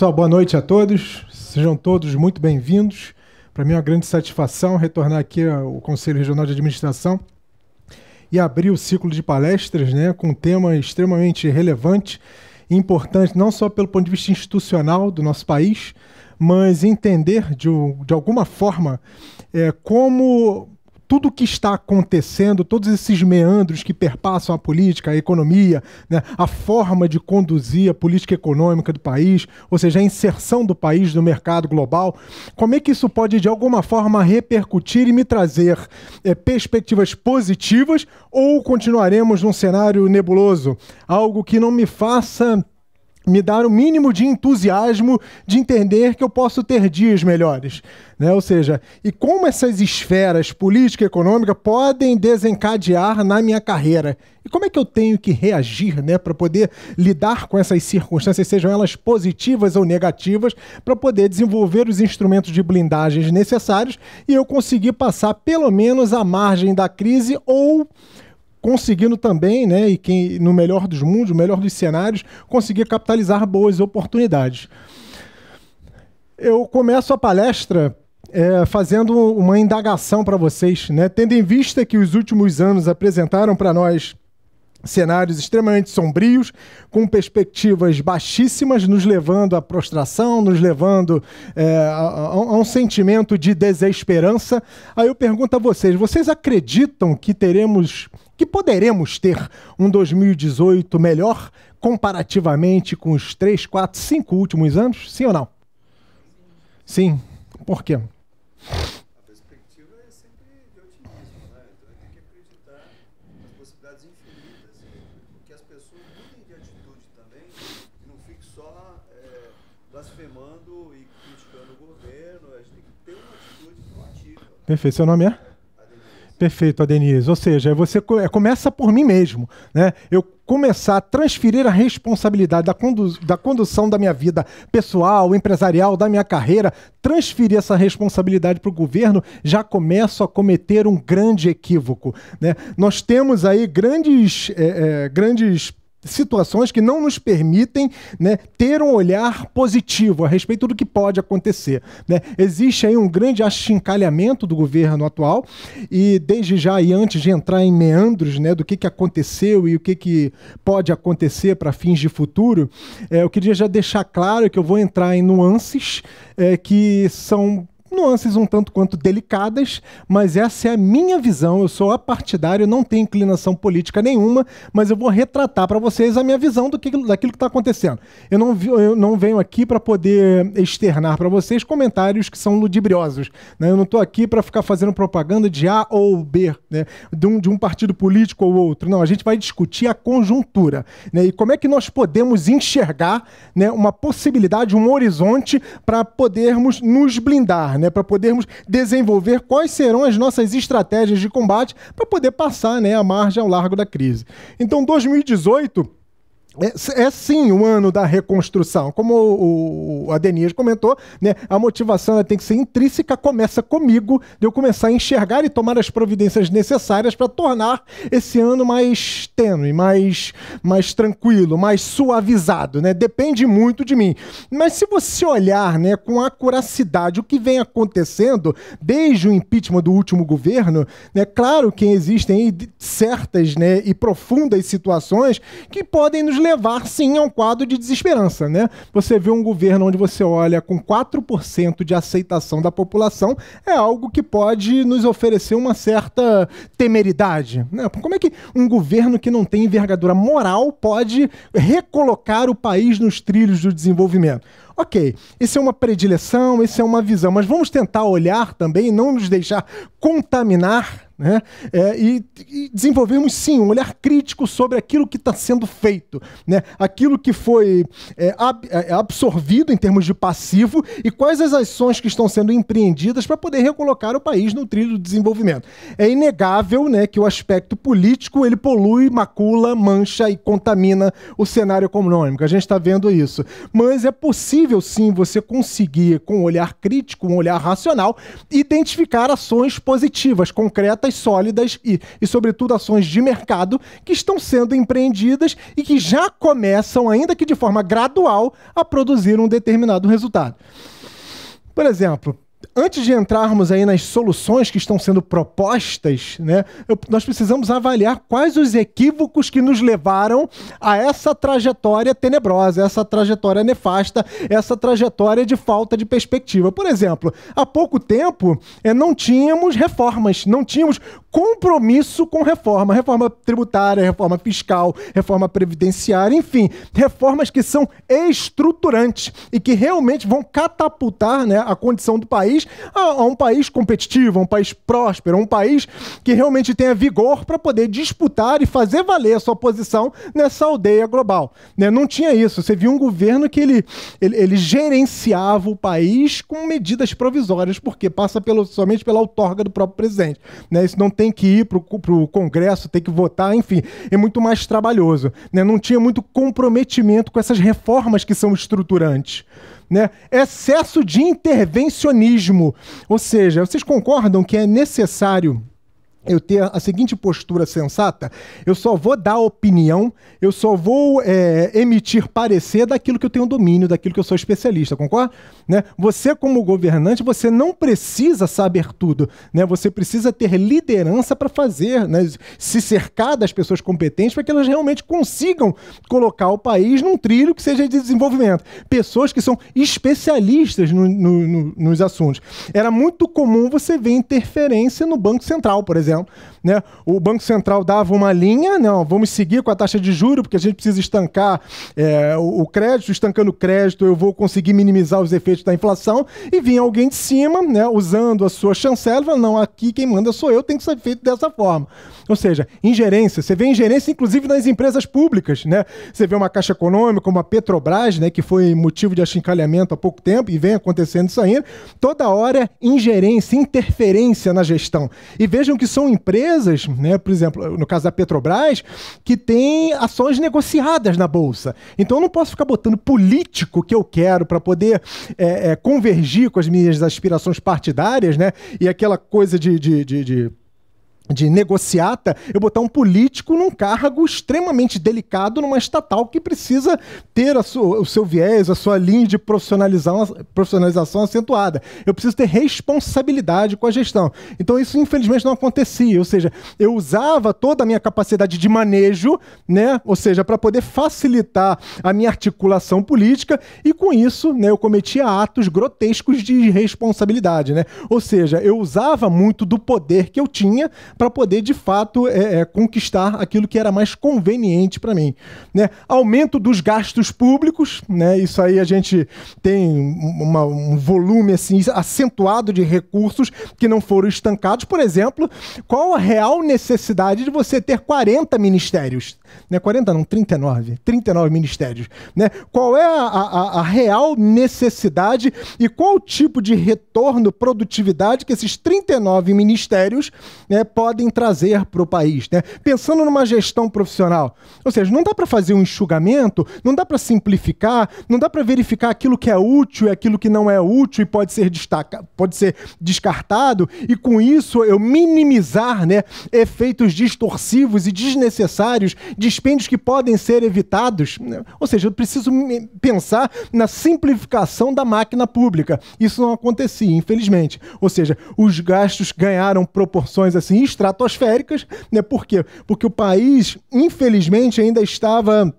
Pessoal, boa noite a todos. Sejam todos muito bem-vindos. Para mim é uma grande satisfação retornar aqui ao Conselho Regional de Administração e abrir o ciclo de palestras né, com um tema extremamente relevante e importante, não só pelo ponto de vista institucional do nosso país, mas entender de, de alguma forma é, como tudo que está acontecendo, todos esses meandros que perpassam a política, a economia, né, a forma de conduzir a política econômica do país, ou seja, a inserção do país no mercado global, como é que isso pode de alguma forma repercutir e me trazer é, perspectivas positivas ou continuaremos num cenário nebuloso? Algo que não me faça me dar o mínimo de entusiasmo de entender que eu posso ter dias melhores. Né? Ou seja, e como essas esferas política e econômica podem desencadear na minha carreira? E como é que eu tenho que reagir né, para poder lidar com essas circunstâncias, sejam elas positivas ou negativas, para poder desenvolver os instrumentos de blindagens necessários e eu conseguir passar pelo menos a margem da crise ou conseguindo também, né, e quem no melhor dos mundos, no melhor dos cenários, conseguir capitalizar boas oportunidades. Eu começo a palestra é, fazendo uma indagação para vocês, né, tendo em vista que os últimos anos apresentaram para nós cenários extremamente sombrios, com perspectivas baixíssimas, nos levando à prostração, nos levando é, a, a, um sentimento de desesperança. Aí eu pergunto a vocês: vocês acreditam que teremos que poderemos ter um 2018 melhor comparativamente com os 3, 4, 5 últimos anos? Sim ou não? Sim. Por quê? A perspectiva é sempre de otimismo, né? Então tem que acreditar nas possibilidades infinitas as pessoas mudem de atitude também não só blasfemando e criticando o governo. A gente tem que ter uma atitude proativa. Perfeito. Seu nome é? Perfeito, Adenise. Ou seja, é você é, começa por mim mesmo, né? Eu começar a transferir a responsabilidade da, condu da condução da minha vida pessoal, empresarial, da minha carreira, transferir essa responsabilidade para o governo, já começo a cometer um grande equívoco. Né? Nós temos aí grandes, é, é, grandes situações que não nos permitem né, ter um olhar positivo a respeito do que pode acontecer. Né? Existe aí um grande achincalhamento do governo atual e desde já e antes de entrar em meandros né, do que, que aconteceu e o que, que pode acontecer para fins de futuro, é, eu queria já deixar claro que eu vou entrar em nuances é, que são nuances um tanto quanto delicadas, mas essa é a minha visão. Eu sou apartidário, não tenho inclinação política nenhuma, mas eu vou retratar para vocês a minha visão do que, daquilo que está acontecendo. Eu não, eu não venho aqui para poder externar para vocês comentários que são ludibriosos. Né? Eu não estou aqui para ficar fazendo propaganda de A ou B, né? de, um, de um partido político ou outro. Não, a gente vai discutir a conjuntura né? e como é que nós podemos enxergar né, uma possibilidade, um horizonte para podermos nos blindar né, para podermos desenvolver quais serão as nossas estratégias de combate para poder passar né, a margem ao largo da crise. Então, 2018 é, é, sim o ano da reconstrução. Como o, o Adenias comentou, né, a motivação tem que ser intrínseca, começa comigo, de eu começar a enxergar e tomar as providências necessárias para tornar esse ano mais tênue, mais, mais tranquilo, mais suavizado. Né? Depende muito de mim. Mas se você olhar né, com acuracidade o que vem acontecendo desde o impeachment do último governo, né, claro que existem certas né, e profundas situações que podem nos levar sim a um quadro de desesperança, né? Você vê um governo onde você olha com 4% de aceitação da população, é algo que pode nos oferecer uma certa temeridade, né? Como é que um governo que não tem envergadura moral pode recolocar o país nos trilhos do desenvolvimento? ok, isso é uma predileção, isso é uma visão, mas vamos tentar olhar também, não nos deixar contaminar né? É, e, e desenvolvemos sim um olhar crítico sobre aquilo que está sendo feito, né? aquilo que foi é, ab é, absorvido em termos de passivo e quais as ações que estão sendo empreendidas para poder recolocar o país no trilho do desenvolvimento. É inegável né, que o aspecto político ele polui, macula, mancha e contamina o cenário econômico. A gente está vendo isso. Mas é possível sim você conseguir, com um olhar crítico, um olhar racional, identificar ações positivas, concretas sólidas e, e, sobretudo, ações de mercado que estão sendo empreendidas e que já começam, ainda que de forma gradual, a produzir um determinado resultado. Por exemplo, antes de entrarmos aí nas soluções que estão sendo propostas, né, eu, nós precisamos avaliar quais os equívocos que nos levaram a essa trajetória tenebrosa, essa trajetória nefasta, essa trajetória de falta de perspectiva. Por exemplo, há pouco tempo é, não tínhamos reformas, não tínhamos compromisso com reforma, reforma tributária, reforma fiscal, reforma previdenciária, enfim, reformas que são estruturantes e que realmente vão catapultar né, a condição do país país a, a um país competitivo, a um país próspero, a um país que realmente tenha vigor para poder disputar e fazer valer a sua posição nessa aldeia global. Né? Não tinha isso. Você viu um governo que ele, ele, ele gerenciava o país com medidas provisórias, porque passa pelo, somente pela outorga do próprio presidente. Né? Isso não tem que ir para o Congresso, tem que votar, enfim, é muito mais trabalhoso. Né? Não tinha muito comprometimento com essas reformas que são estruturantes. Né? Excesso de intervencionismo. Ou seja, vocês concordam que é necessário eu ter a seguinte postura sensata, eu só vou dar opinião, eu só vou é, emitir parecer daquilo que eu tenho domínio, daquilo que eu sou especialista, concorda? Né? Você, como governante, você não precisa saber tudo, né? você precisa ter liderança para fazer, né? se cercar das pessoas competentes para que elas realmente consigam colocar o país num trilho que seja de desenvolvimento. Pessoas que são especialistas no, no, no, nos assuntos. Era muito comum você ver interferência no Banco Central, por exemplo exemplo, né? O Banco Central dava uma linha, não, vamos seguir com a taxa de juro porque a gente precisa estancar é, o, o crédito, estancando o crédito eu vou conseguir minimizar os efeitos da inflação, e vinha alguém de cima, né, usando a sua chancela, falando, não, aqui quem manda sou eu, tem que ser feito dessa forma. Ou seja, ingerência, você vê ingerência inclusive nas empresas públicas, né? Você vê uma Caixa Econômica, uma Petrobras, né, que foi motivo de achincalhamento há pouco tempo e vem acontecendo isso ainda, toda hora ingerência, interferência na gestão. E vejam que são são empresas, né, por exemplo, no caso da Petrobras, que tem ações negociadas na Bolsa. Então eu não posso ficar botando político que eu quero para poder é, é, convergir com as minhas aspirações partidárias, né? E aquela coisa de, de, de, de de negociata, eu botar um político num cargo extremamente delicado numa estatal que precisa ter o seu viés, a sua linha de profissionalização, profissionalização acentuada. Eu preciso ter responsabilidade com a gestão. Então isso infelizmente não acontecia, ou seja, eu usava toda a minha capacidade de manejo, né, ou seja, para poder facilitar a minha articulação política e com isso, né, eu cometia atos grotescos de irresponsabilidade, né? Ou seja, eu usava muito do poder que eu tinha para poder de fato é, é, conquistar aquilo que era mais conveniente para mim. Né? Aumento dos gastos públicos, né? isso aí a gente tem uma, um volume assim acentuado de recursos que não foram estancados. Por exemplo, qual a real necessidade de você ter 40 ministérios? Né? 40 não, 39. 39 ministérios. Né? Qual é a, a, a real necessidade e qual o tipo de retorno, produtividade que esses 39 ministérios né, podem podem trazer para o país, né? Pensando numa gestão profissional. Ou seja, não dá para fazer um enxugamento, não dá para simplificar, não dá para verificar aquilo que é útil e aquilo que não é útil e pode ser, destaca, pode ser descartado, e com isso eu minimizar né, efeitos distorsivos e desnecessários, dispêndios que podem ser evitados. Né? Ou seja, eu preciso pensar na simplificação da máquina pública. Isso não acontecia, infelizmente. Ou seja, os gastos ganharam proporções assim estratosféricas, né? Por quê? Porque o país, infelizmente, ainda estava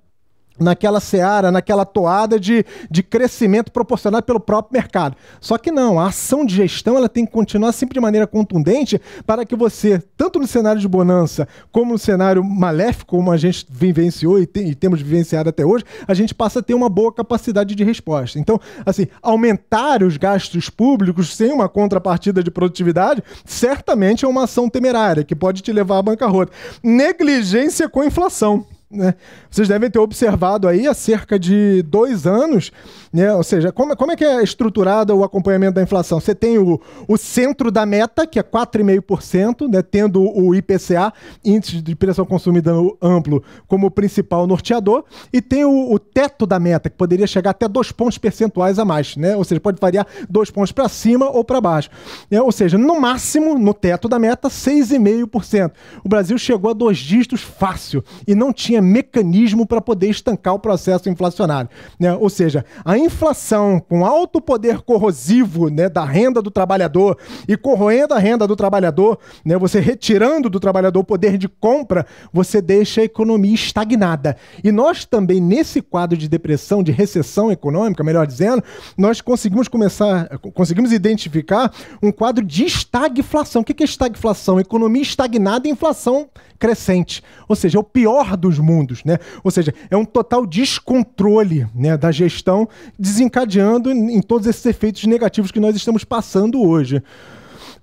naquela seara, naquela toada de, de crescimento proporcionado pelo próprio mercado. Só que não, a ação de gestão ela tem que continuar sempre de maneira contundente para que você, tanto no cenário de bonança como no cenário maléfico, como a gente vivenciou e, tem, e temos vivenciado até hoje, a gente passa a ter uma boa capacidade de resposta. Então, assim, aumentar os gastos públicos sem uma contrapartida de produtividade certamente é uma ação temerária que pode te levar à bancarrota. Negligência com inflação. Né? Vocês devem ter observado aí há cerca de dois anos, né? ou seja, como, como é que é estruturado o acompanhamento da inflação? Você tem o, o centro da meta, que é 4,5%, né? tendo o IPCA, Índice de Pressão Consumida Amplo, como principal norteador, e tem o, o, teto da meta, que poderia chegar até dois pontos percentuais a mais, né? ou seja, pode variar dois pontos para cima ou para baixo. Né? Ou seja, no máximo, no teto da meta, 6,5%. O Brasil chegou a dois dígitos fácil e não tinha mecanismo para poder estancar o processo inflacionário. Né? Ou seja, a inflação com alto poder corrosivo né, da renda do trabalhador e corroendo a renda do trabalhador, né, você retirando do trabalhador o poder de compra, você deixa a economia estagnada. E nós também, nesse quadro de depressão, de recessão econômica, melhor dizendo, nós conseguimos começar, conseguimos identificar um quadro de estagflação. O que é estagflação? Economia estagnada e inflação crescente. Ou seja, é o pior dos mundos mundos, né? Ou seja, é um total descontrole né, da gestão, desencadeando em todos esses efeitos negativos que nós estamos passando hoje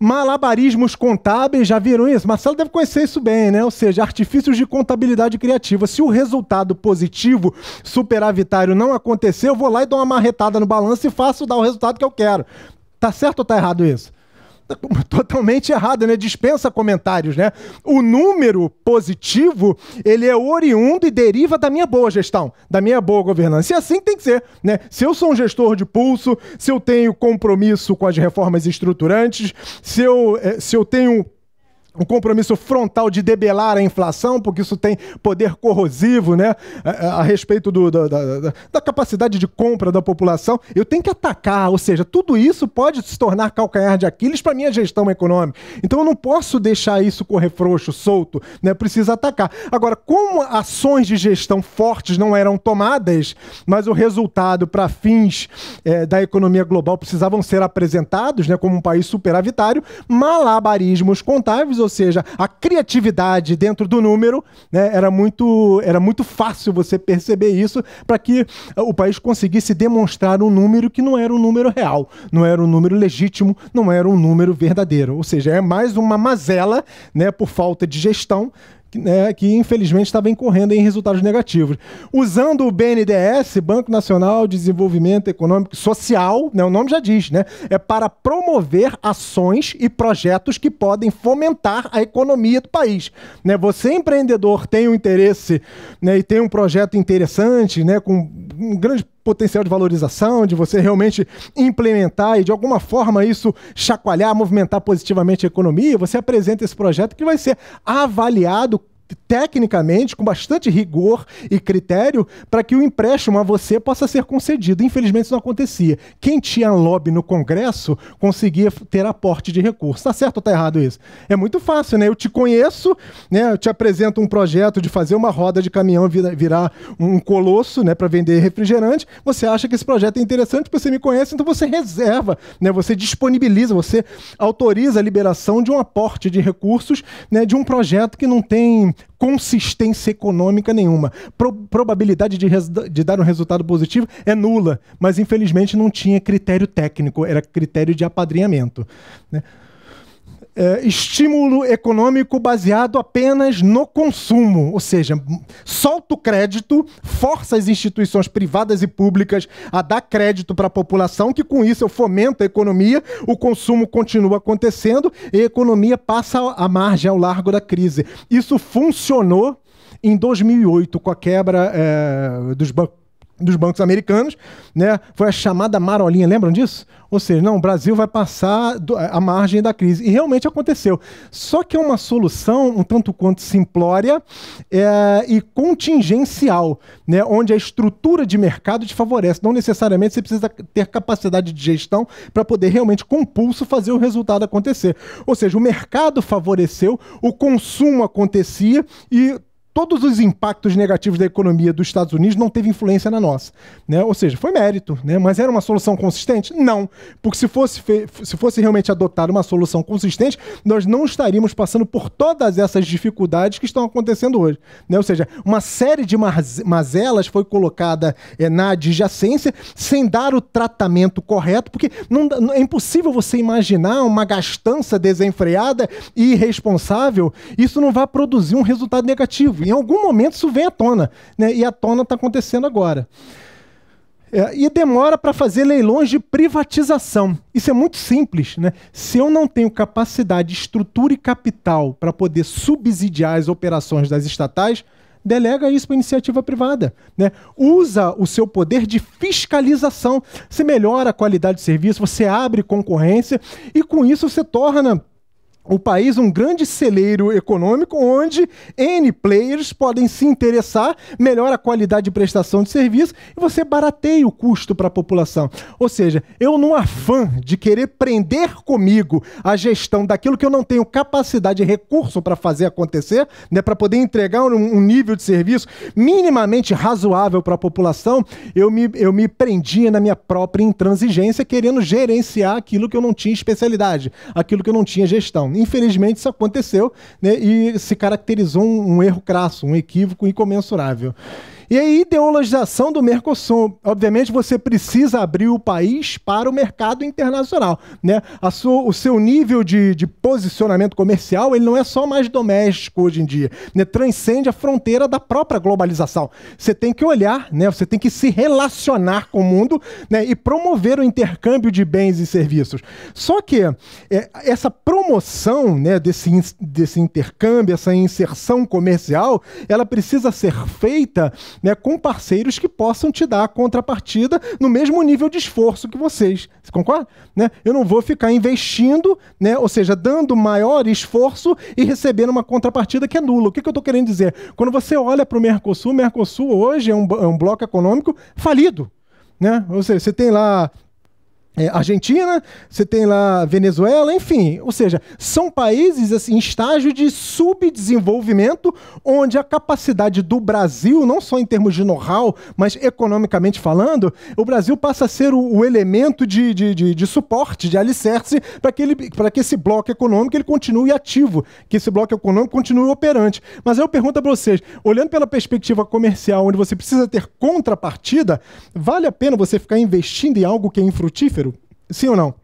malabarismos contábeis, já viram isso? Marcelo deve conhecer isso bem, né? Ou seja, artifícios de contabilidade criativa. Se o resultado positivo, superavitário, não acontecer, eu vou lá e dou uma marretada no balanço e faço dar o resultado que eu quero. Tá certo ou tá errado isso? totalmente errada, né? Dispensa comentários, né? O número positivo, ele é oriundo e deriva da minha boa gestão, da minha boa governança. E assim tem que ser, né? Se eu sou um gestor de pulso, se eu tenho compromisso com as reformas estruturantes, se eu, eh, se eu tenho um compromisso frontal de debelar a inflação, porque isso tem poder corrosivo né, a, a respeito do, da, da, da, capacidade de compra da população, eu tenho que atacar. Ou seja, tudo isso pode se tornar calcanhar de Aquiles para minha gestão econômica. Então eu não posso deixar isso correr frouxo, solto, né? preciso atacar. Agora, como ações de gestão fortes não eram tomadas, mas o resultado para fins é, da economia global precisavam ser apresentados né, como um país superavitário, malabarismos contáveis, ou seja, a criatividade dentro do número, né, era muito, era muito fácil você perceber isso para que ah, o país conseguisse demonstrar um número que não era um número real, não era um número legítimo, não era um número verdadeiro. Ou seja, é mais uma mazela, né, por falta de gestão, né, que infelizmente está incorrendo correndo em resultados negativos. Usando o BNDES, Banco Nacional de Desenvolvimento Econômico e Social, né, o nome já diz, né, é para promover ações e projetos que podem fomentar a economia do país. Né, você, empreendedor, tem um interesse né, e tem um projeto interessante, né, com um grande potencial de valorização, de você realmente implementar e de alguma forma isso chacoalhar, movimentar positivamente a economia, você apresenta esse projeto que vai ser avaliado tecnicamente, com bastante rigor e critério, para que o empréstimo a você possa ser concedido. Infelizmente, isso não acontecia. Quem tinha lobby no Congresso conseguia ter aporte de recursos. Tá certo ou tá errado isso? É muito fácil, né? Eu te conheço, né? Eu te apresento um projeto de fazer uma roda de caminhão virar um colosso, né, para vender refrigerante. Você acha que esse projeto é interessante porque você me conhece, então você reserva, né? Você disponibiliza, você autoriza a liberação de um aporte de recursos, né, de um projeto que não tem consistência econômica nenhuma. Pro probabilidade de, de, dar um resultado positivo é nula, mas infelizmente não tinha critério técnico, era critério de apadrinhamento. Né? é, estímulo econômico baseado apenas no consumo, ou seja, solta o crédito, força as instituições privadas e públicas a dar crédito para a população, que com isso eu fomento a economia, o consumo continua acontecendo e a economia passa à margem, ao largo da crise. Isso funcionou em 2008 com a quebra é, dos bancos dos bancos americanos, né? Foi a chamada marolinha, lembram disso? Ou seja, não, o Brasil vai passar eh, a margem da crise. E realmente aconteceu. Só que é uma solução um tanto quanto simplória é, e contingencial, né? onde a estrutura de mercado te favorece. Não necessariamente você precisa ter capacidade de gestão para poder realmente, com pulso, fazer o resultado acontecer. Ou seja, o mercado favoreceu, o consumo acontecia e todos os impactos negativos da economia dos Estados Unidos não teve influência na nossa. Né? Ou seja, foi mérito, né? mas era uma solução consistente? Não. Porque se fosse, se fosse realmente adotada uma solução consistente, nós não estaríamos passando por todas essas dificuldades que estão acontecendo hoje. Né? Ou seja, uma série de mazelas foi colocada é, na adjacência sem dar o tratamento correto, porque não, é impossível você imaginar uma gastança desenfreada e irresponsável, isso não vai produzir um resultado negativo em algum momento isso vem à tona, né? E a tona está acontecendo agora. É, e demora para fazer leilões de privatização. Isso é muito simples, né? Se eu não tenho capacidade, estrutura e capital para poder subsidiar as operações das estatais, delega isso para iniciativa privada, né? Usa o seu poder de fiscalização. Você melhora a qualidade de serviço, você abre concorrência e com isso você torna o país um grande celeiro econômico onde N players podem se interessar, melhora a qualidade de prestação de serviço e você barateia o custo para a população. Ou seja, eu não afã de querer prender comigo a gestão daquilo que eu não tenho capacidade e recurso para fazer acontecer, né, para poder entregar um, um, nível de serviço minimamente razoável para a população, eu me, eu me prendia na minha própria intransigência querendo gerenciar aquilo que eu não tinha especialidade, aquilo que eu não tinha gestão. Infelizmente isso aconteceu né, e se caracterizou um, um erro crasso, um equívoco incomensurável. E a ideologização do Mercosul. Obviamente, você precisa abrir o país para o mercado internacional. Né? Sua, o seu nível de, de, posicionamento comercial ele não é só mais doméstico hoje em dia. Né? Transcende a fronteira da própria globalização. Você tem que olhar, né? você tem que se relacionar com o mundo né? e promover o intercâmbio de bens e serviços. Só que é, essa promoção né, desse, desse intercâmbio, essa inserção comercial, ela precisa ser feita né, com parceiros que possam te dar a contrapartida no mesmo nível de esforço que vocês. Você concorda? Né? Eu não vou ficar investindo, né, ou seja, dando maior esforço e recebendo uma contrapartida que é nula. O que, que eu estou querendo dizer? Quando você olha para o Mercosul, o Mercosul hoje é um, é um bloco econômico falido. Né? Ou seja, você tem lá é, Argentina, você tem lá Venezuela, enfim, ou seja, são países assim, em estágio de subdesenvolvimento, onde a capacidade do Brasil, não só em termos de know-how, mas economicamente falando, o Brasil passa a ser o, o elemento de, de, de, de, suporte, de alicerce, para que, que esse bloco econômico ele continue ativo, que esse bloco econômico continue operante. Mas aí eu pergunto para vocês, olhando pela perspectiva comercial, onde você precisa ter contrapartida, vale a pena você ficar investindo em algo que é infrutífero? Sim ou não?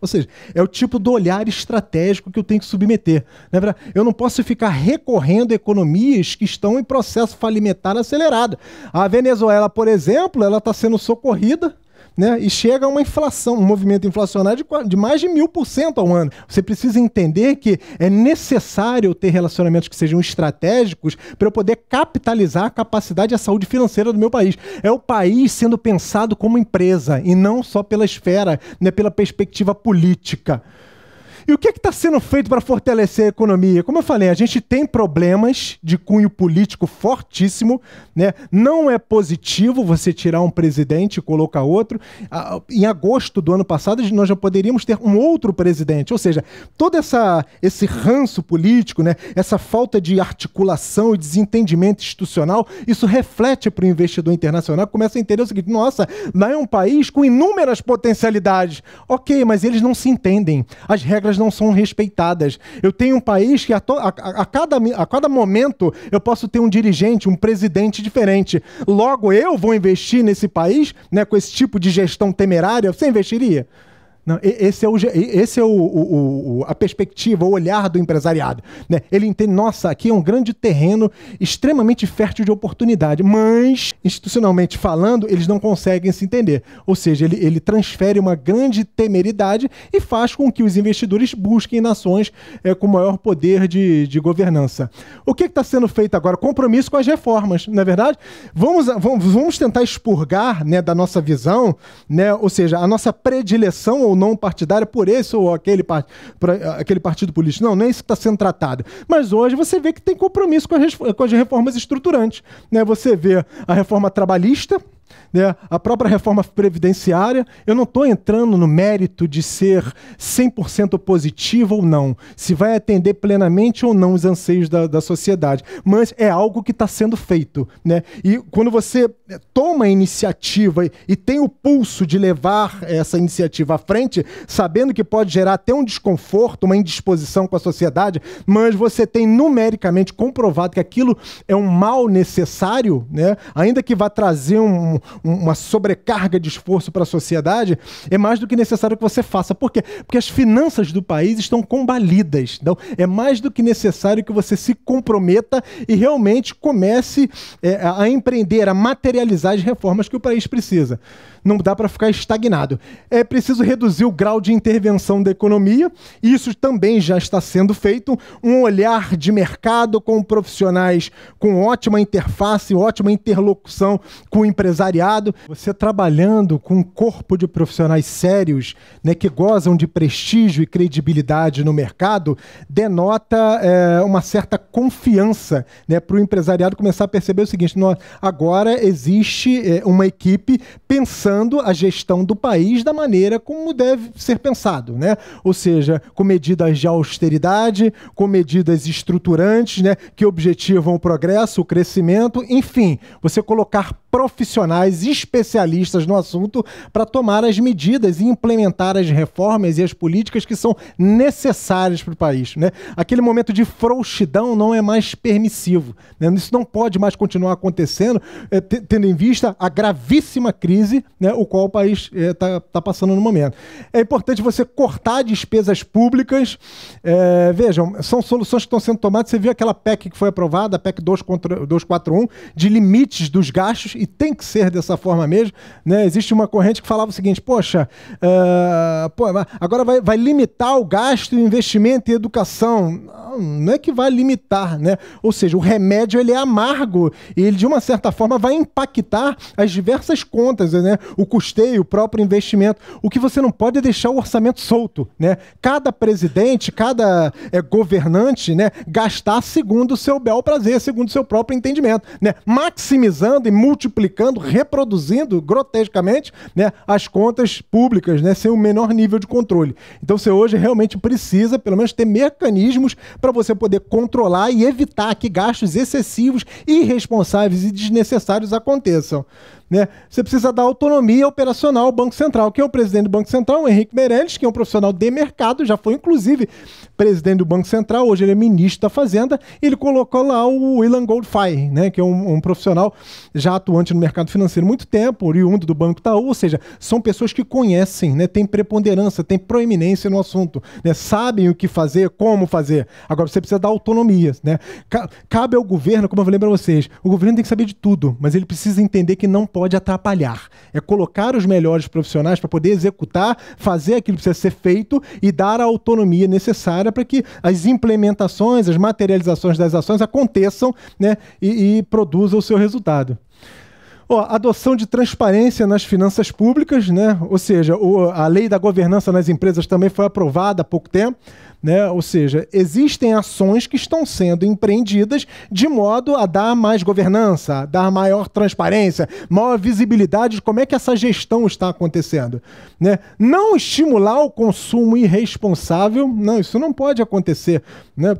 Ou seja, é o tipo do olhar estratégico que eu tenho que submeter. Né? Eu não posso ficar recorrendo a economias que estão em processo falimentar acelerado. A Venezuela, por exemplo, ela está sendo socorrida né? E chega a uma inflação, um movimento inflacionário de, de mais de mil por cento ao ano. Você precisa entender que é necessário ter relacionamentos que sejam estratégicos para eu poder capitalizar a capacidade e a saúde financeira do meu país. É o país sendo pensado como empresa e não só pela esfera, né, pela perspectiva política. E o que é está sendo feito para fortalecer a economia? Como eu falei, a gente tem problemas de cunho político fortíssimo, né? Não é positivo você tirar um presidente e colocar outro. Em agosto do ano passado, nós já poderíamos ter um outro presidente. Ou seja, todo essa, esse ranço político, né? essa falta de articulação e desentendimento institucional, isso reflete para o investidor internacional que começa a entender o seguinte: nossa, lá é um país com inúmeras potencialidades. Ok, mas eles não se entendem. As regras não são respeitadas. Eu tenho um país que a, a, a, cada, a cada momento eu posso ter um dirigente, um presidente diferente. Logo, eu vou investir nesse país, né, com esse tipo de gestão temerária? Você investiria? Não, esse é, o, esse é o, o, o, a perspectiva, o olhar do empresariado. Né? Ele entende, nossa, aqui é um grande terreno extremamente fértil de oportunidade, mas, institucionalmente falando, eles não conseguem se entender. Ou seja, ele, ele transfere uma grande temeridade e faz com que os investidores busquem nações é, com maior poder de, de governança. O que está sendo feito agora? Compromisso com as reformas, não é verdade? Vamos, vamos, vamos tentar expurgar né, da nossa visão, né, ou seja, a nossa predileção ou não partidária por esse ou aquele, part... aquele partido político. Não, não é isso que está sendo tratado. Mas hoje você vê que tem compromisso com as, com as reformas estruturantes. Né? Você vê a reforma trabalhista né? A própria reforma previdenciária, eu não estou entrando no mérito de ser 100% positiva ou não, se vai atender plenamente ou não os anseios da, da sociedade, mas é algo que está sendo feito. Né? E quando você eh, toma a iniciativa e, e tem o pulso de levar essa iniciativa à frente, sabendo que pode gerar até um desconforto, uma indisposição com a sociedade, mas você tem numericamente comprovado que aquilo é um mal necessário, né? ainda que vá trazer um, uma sobrecarga de esforço para a sociedade, é mais do que necessário que você faça. Por quê? Porque as finanças do país estão combalidas. Então, é mais do que necessário que você se comprometa e realmente comece é, a empreender, a materializar as reformas que o país precisa não dá para ficar estagnado. É preciso reduzir o grau de intervenção da economia, e isso também já está sendo feito. Um olhar de mercado com profissionais com ótima interface, ótima interlocução com o empresariado. Você trabalhando com um corpo de profissionais sérios, né, que gozam de prestígio e credibilidade no mercado, denota é, uma certa confiança né, para o empresariado começar a perceber o seguinte: nós, agora existe é, uma equipe pensando pensando a gestão do país da maneira como deve ser pensado, né? Ou seja, com medidas de austeridade, com medidas estruturantes, né, que objetivam o progresso, o crescimento, enfim, você colocar profissionais especialistas no assunto para tomar as medidas e implementar as reformas e as políticas que são necessárias para o país, né? Aquele momento de frouxidão não é mais permissivo, né? Isso não pode mais continuar acontecendo, eh, tendo em vista a gravíssima crise né, o qual o país está eh, é, tá passando no momento. É importante você cortar despesas públicas. É, vejam, são soluções que estão sendo tomadas. Você viu aquela PEC que foi aprovada, a PEC 241, de limites dos gastos, e tem que ser dessa forma mesmo. Né? Existe uma corrente que falava o seguinte: poxa, eh, pô, agora vai, vai limitar o gasto, o investimento em educação. Não é que vai limitar, né? Ou seja, o remédio ele é amargo e ele, de uma certa forma, vai impactar as diversas contas, né? o custeio, o próprio investimento. O que você não pode é deixar o orçamento solto, né? Cada presidente, cada é, governante, né, gastar segundo o seu bel prazer, segundo o seu próprio entendimento, né? Maximizando e multiplicando, reproduzindo grotescamente, né, as contas públicas, né, sem o menor nível de controle. Então você hoje realmente precisa, pelo menos, ter mecanismos para você poder controlar e evitar que gastos excessivos, irresponsáveis e desnecessários aconteçam. Né? Você precisa dar autonomia operacional ao Banco Central. Quem é o presidente do Banco Central? O Henrique Meirelles, que é um profissional de mercado, já foi inclusive presidente do Banco Central, hoje ele é ministro da Fazenda. Ele colocou lá o Ilan Goldfein, né? que é um, um, profissional já atuante no mercado financeiro há muito tempo, oriundo do Banco Itaú, ou seja, são pessoas que conhecem, né? têm preponderância, têm proeminência no assunto, né? sabem o que fazer, como fazer. Agora você precisa dar autonomia. Né? Cabe ao governo, como eu falei para vocês, o governo tem que saber de tudo, mas ele precisa entender que não pode pode atrapalhar. É colocar os melhores profissionais para poder executar, fazer aquilo que precisa ser feito e dar a autonomia necessária para que as implementações, as materializações das ações aconteçam né, e, e produzam o seu resultado. Oh, adoção de transparência nas finanças públicas, né? ou seja, o, a lei da governança nas empresas também foi aprovada há pouco tempo. Né? Ou seja, existem ações que estão sendo empreendidas de modo a dar mais governança, a dar maior transparência, maior visibilidade de como é que essa gestão está acontecendo. Né? Não estimular o consumo irresponsável, não, isso não pode acontecer. Né?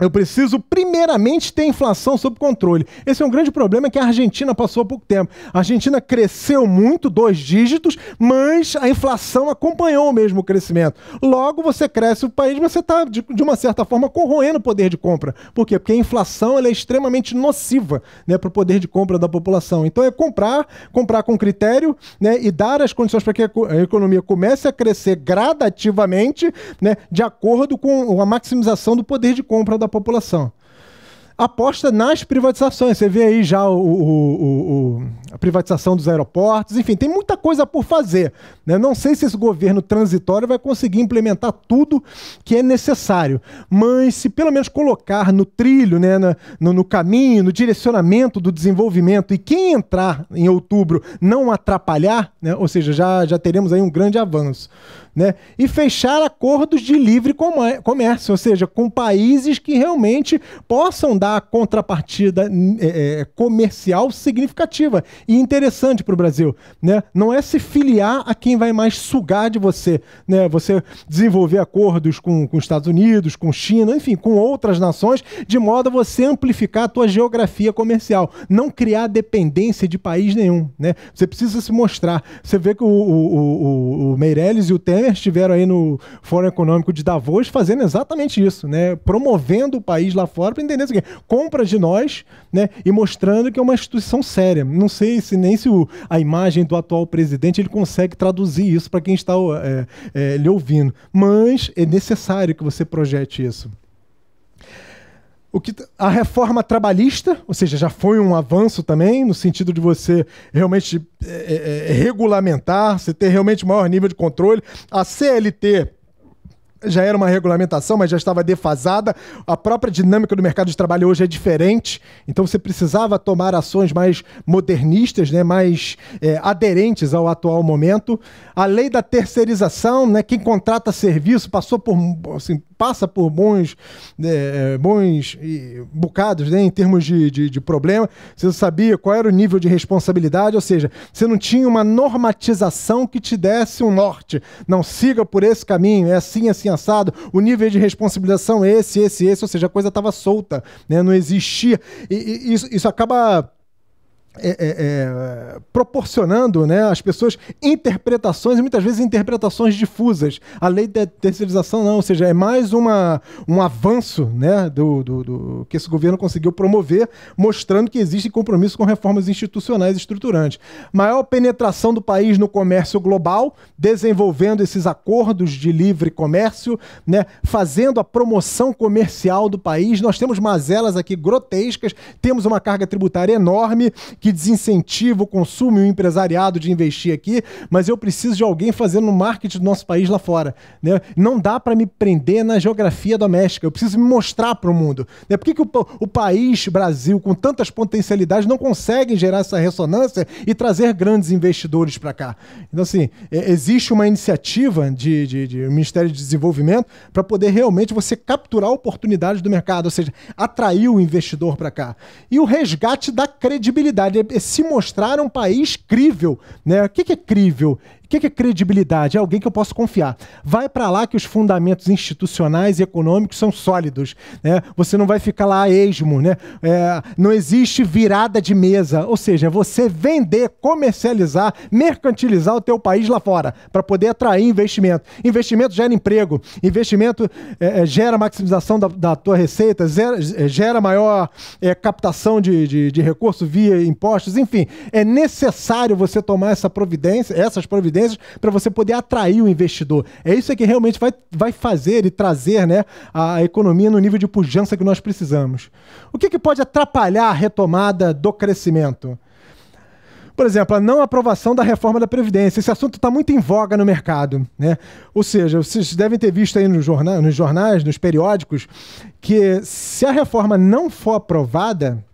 Eu preciso, primeiramente, ter inflação sob controle. Esse é um grande problema que a Argentina passou há pouco tempo. A Argentina cresceu muito, dois dígitos, mas a inflação acompanhou mesmo o crescimento. Logo, você cresce o país, você está, de, de, uma certa forma, corroendo o poder de compra. Por quê? Porque a inflação é extremamente nociva né, para o poder de compra da população. Então, é comprar, comprar com critério né, e dar as condições para que a economia comece a crescer gradativamente, né, de acordo com a maximização do poder de compra da da população. Aposta nas privatizações. Você vê aí já o, o, o, a privatização dos aeroportos, enfim, tem muita coisa por fazer. Né? Não sei se esse governo transitório vai conseguir implementar tudo que é necessário, mas se pelo menos colocar no trilho, né, na, no, no caminho, no direcionamento do desenvolvimento e quem entrar em outubro não atrapalhar, né, ou seja, já, já teremos aí um grande avanço. Né? E fechar acordos de livre comércio, ou seja, com países que realmente possam dar contrapartida é, comercial significativa e interessante para o Brasil. Né? Não é se filiar a quem vai mais sugar de você. Né? Você desenvolver acordos com, os Estados Unidos, com China, enfim, com outras nações, de modo a você amplificar a tua geografia comercial. Não criar dependência de país nenhum. Né? Você precisa se mostrar. Você vê que o, o, o, Meirelles e o Temer estiveram aí no Fórum Econômico de Davos fazendo exatamente isso, né? promovendo o país lá fora para entender o aqui. compra de nós né? e mostrando que é uma instituição séria. Não sei sei se nem se o, a imagem do atual presidente ele consegue traduzir isso para quem está é, é, lhe ouvindo. Mas é necessário que você projete isso. O que, a reforma trabalhista, ou seja, já foi um avanço também, no sentido de você realmente é, é, é regulamentar, você ter realmente maior nível de controle. A CLT já era uma regulamentação, mas já estava defasada. A própria dinâmica do mercado de trabalho hoje é diferente, então você precisava tomar ações mais modernistas, né, mais é, aderentes ao atual momento. A lei da terceirização, né, quem contrata serviço passou por assim, passa por bons, né, é, bons bocados né, em termos de, de, de, problema, você sabia qual era o nível de responsabilidade, ou seja, você não tinha uma normatização que te desse um norte. Não siga por esse caminho, é assim, assim, assado, o nível de responsabilização é esse, esse, esse, ou seja, a coisa estava solta, né, não existia. E, e isso, isso acaba é, é, é, proporcionando né, às pessoas interpretações, muitas vezes interpretações difusas. A lei da terceirização não, ou seja, é mais uma, um avanço né, do, do, do que esse governo conseguiu promover, mostrando que existe compromisso com reformas institucionais estruturantes. Maior penetração do país no comércio global, desenvolvendo esses acordos de livre comércio, né, fazendo a promoção comercial do país. Nós temos mazelas aqui grotescas, temos uma carga tributária enorme que desincentiva o consumo e o empresariado de investir aqui, mas eu preciso de alguém fazendo marketing do nosso país lá fora. Né? Não dá para me prender na geografia doméstica, eu preciso me mostrar para o mundo. Né? Por que, que o, o país, Brasil, com tantas potencialidades, não consegue gerar essa ressonância e trazer grandes investidores para cá? Então, assim, é, existe uma iniciativa de, de, de Ministério de Desenvolvimento para poder realmente você capturar oportunidades do mercado, ou seja, atrair o investidor para cá. E o resgate da credibilidade é se mostrar um país crível. Né? O que é crível? O que é credibilidade? É alguém que eu posso confiar. Vai para lá que os fundamentos institucionais e econômicos são sólidos. Né? Você não vai ficar lá a esmo. Né? É, não existe virada de mesa. Ou seja, é você vender, comercializar, mercantilizar o teu país lá fora para poder atrair investimento. Investimento gera emprego. Investimento é, é gera maximização da, da tua receita, é, gera, maior é, captação de, de, de via impostos. Enfim, é necessário você tomar essa providência, essas providências para você poder atrair o investidor. É isso que realmente vai, vai fazer e trazer né, a economia no nível de pujança que nós precisamos. O que, que pode atrapalhar a retomada do crescimento? Por exemplo, a não aprovação da reforma da Previdência. Esse assunto está muito em voga no mercado. Né? Ou seja, vocês devem ter visto aí nos jornais, nos jornais, nos periódicos, que se a reforma não for aprovada,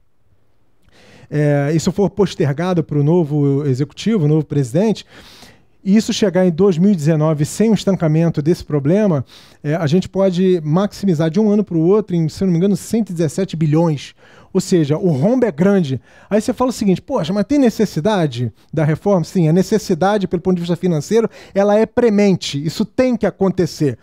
é, isso for postergado para o novo executivo, o novo presidente, e isso chegar em 2019 sem o estancamento desse problema, é, a gente pode maximizar de um ano para o outro em, se não me engano, 117 bilhões. Ou seja, o rombo é grande. Aí você fala o seguinte, poxa, mas tem necessidade da reforma? Sim, a necessidade, pelo ponto de vista financeiro, ela é premente. Isso tem que acontecer.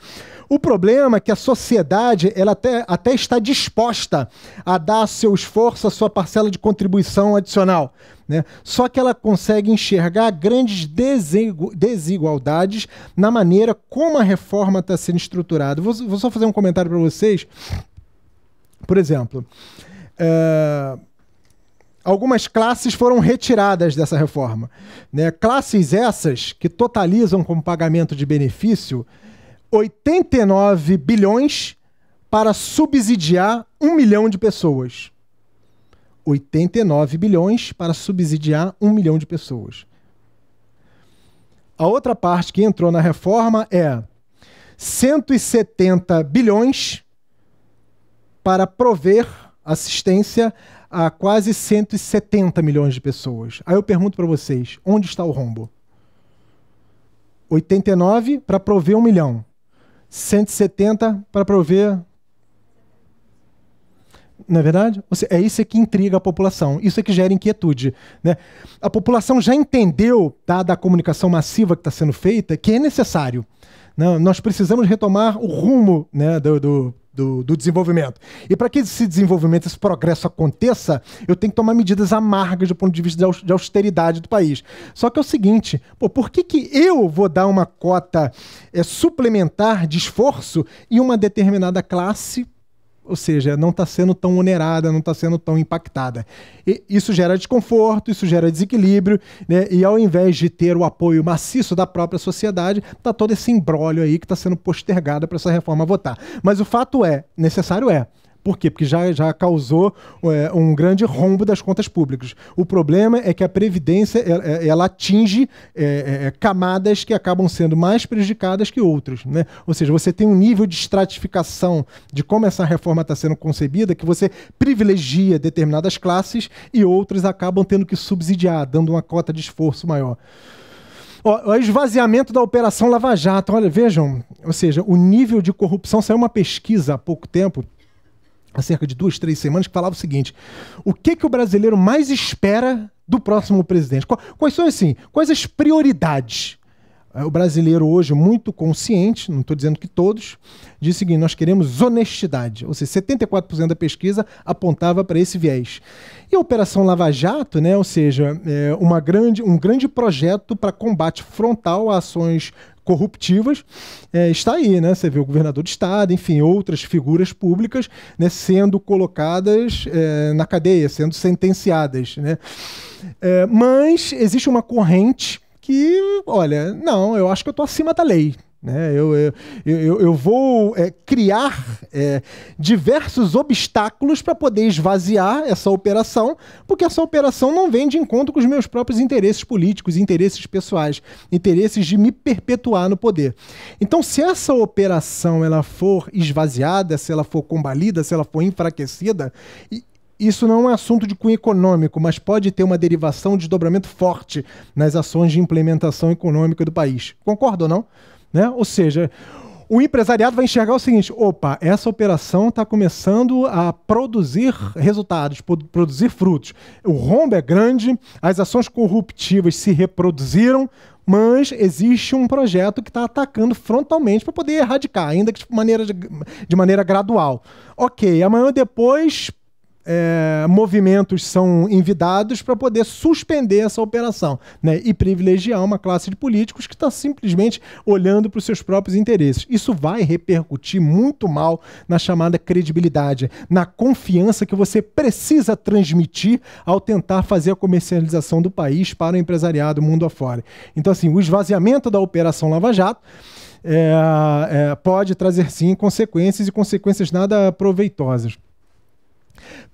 O problema é que a sociedade ela até, até está disposta a dar seu esforço, a sua parcela de contribuição adicional. Né? Só que ela consegue enxergar grandes desigualdades na maneira como a reforma está sendo estruturada. Vou, vou, só fazer um comentário para vocês. Por exemplo, eh, algumas classes foram retiradas dessa reforma. Né? Classes essas que totalizam como pagamento de benefício 89 bilhões para subsidiar um milhão de pessoas. 89 bilhões para subsidiar um milhão de pessoas. A outra parte que entrou na reforma é 170 bilhões para prover assistência a quase 170 milhões de pessoas. Aí eu pergunto para vocês, onde está o rombo? 89 para prover um milhão, 170 para prover não é verdade? é isso que intriga a população, isso é que gera inquietude. Né? A população já entendeu, dada a comunicação massiva que está sendo feita, que é necessário. Né? nós precisamos retomar o rumo né, do, do do, do, desenvolvimento. E para que esse desenvolvimento, esse progresso aconteça, eu tenho que tomar medidas amargas do ponto de vista de austeridade do país. Só que é o seguinte, pô, por que, que eu vou dar uma cota é, suplementar de esforço e uma determinada classe ou seja, não está sendo tão onerada, não está sendo tão impactada. E isso gera desconforto, isso gera desequilíbrio, né? E ao invés de ter o apoio maciço da própria sociedade, está todo esse embrólio aí que está sendo postergado para essa reforma votar. Mas o fato é, necessário é, por quê? Porque já, já causou é, um grande rombo das contas públicas. O problema é que a Previdência ela é, atinge é, é, é, camadas que acabam sendo mais prejudicadas que outras. Né? Ou seja, você tem um nível de estratificação de como essa reforma está sendo concebida que você privilegia determinadas classes e outras acabam tendo que subsidiar, dando uma cota de esforço maior. O esvaziamento da Operação Lava Jato, olha, vejam, ou seja, o nível de corrupção saiu uma pesquisa há pouco tempo há cerca de duas, três semanas, que falava o seguinte: o que, que o brasileiro mais espera do próximo presidente? Quais são, assim, quais as prioridades? É, o brasileiro hoje, muito consciente, não estou dizendo que todos, diz o seguinte: nós queremos honestidade. Ou seja, 74% da pesquisa apontava para esse viés. E a Operação Lava Jato, né, ou seja, é uma grande, um grande projeto para combate frontal a ações corruptivas, é, está aí, né? Você vê o governador de estado, enfim, outras figuras públicas né, sendo colocadas é, na cadeia, sendo sentenciadas, né? É, mas existe uma corrente que, olha, não, eu acho que eu estou acima da lei, né? Eu, eu, eu, eu vou é, criar é, diversos obstáculos para poder esvaziar essa operação, porque essa operação não vem de encontro com os meus próprios interesses políticos, interesses pessoais, interesses de me perpetuar no poder. Então, se essa operação ela for esvaziada, se ela for combalida, se ela for enfraquecida, isso não é um assunto de cunho econômico, mas pode ter uma derivação, de desdobramento forte nas ações de implementação econômica do país. Concorda ou não? Né? Ou seja, o empresariado vai enxergar o seguinte: opa, essa operação está começando a produzir resultados, produzir frutos. O rombo é grande, as ações corruptivas se reproduziram, mas existe um projeto que está atacando frontalmente para poder erradicar, ainda que de maneira, de, de maneira gradual. Ok, amanhã depois é, movimentos são envidados para poder suspender essa operação né? e privilegiar uma classe de políticos que está simplesmente olhando para os seus próprios interesses. Isso vai repercutir muito mal na chamada credibilidade, na confiança que você precisa transmitir ao tentar fazer a comercialização do país para o empresariado mundo afora. Então, assim, o esvaziamento da Operação Lava Jato. É, é, pode trazer sim consequências e consequências nada proveitosas.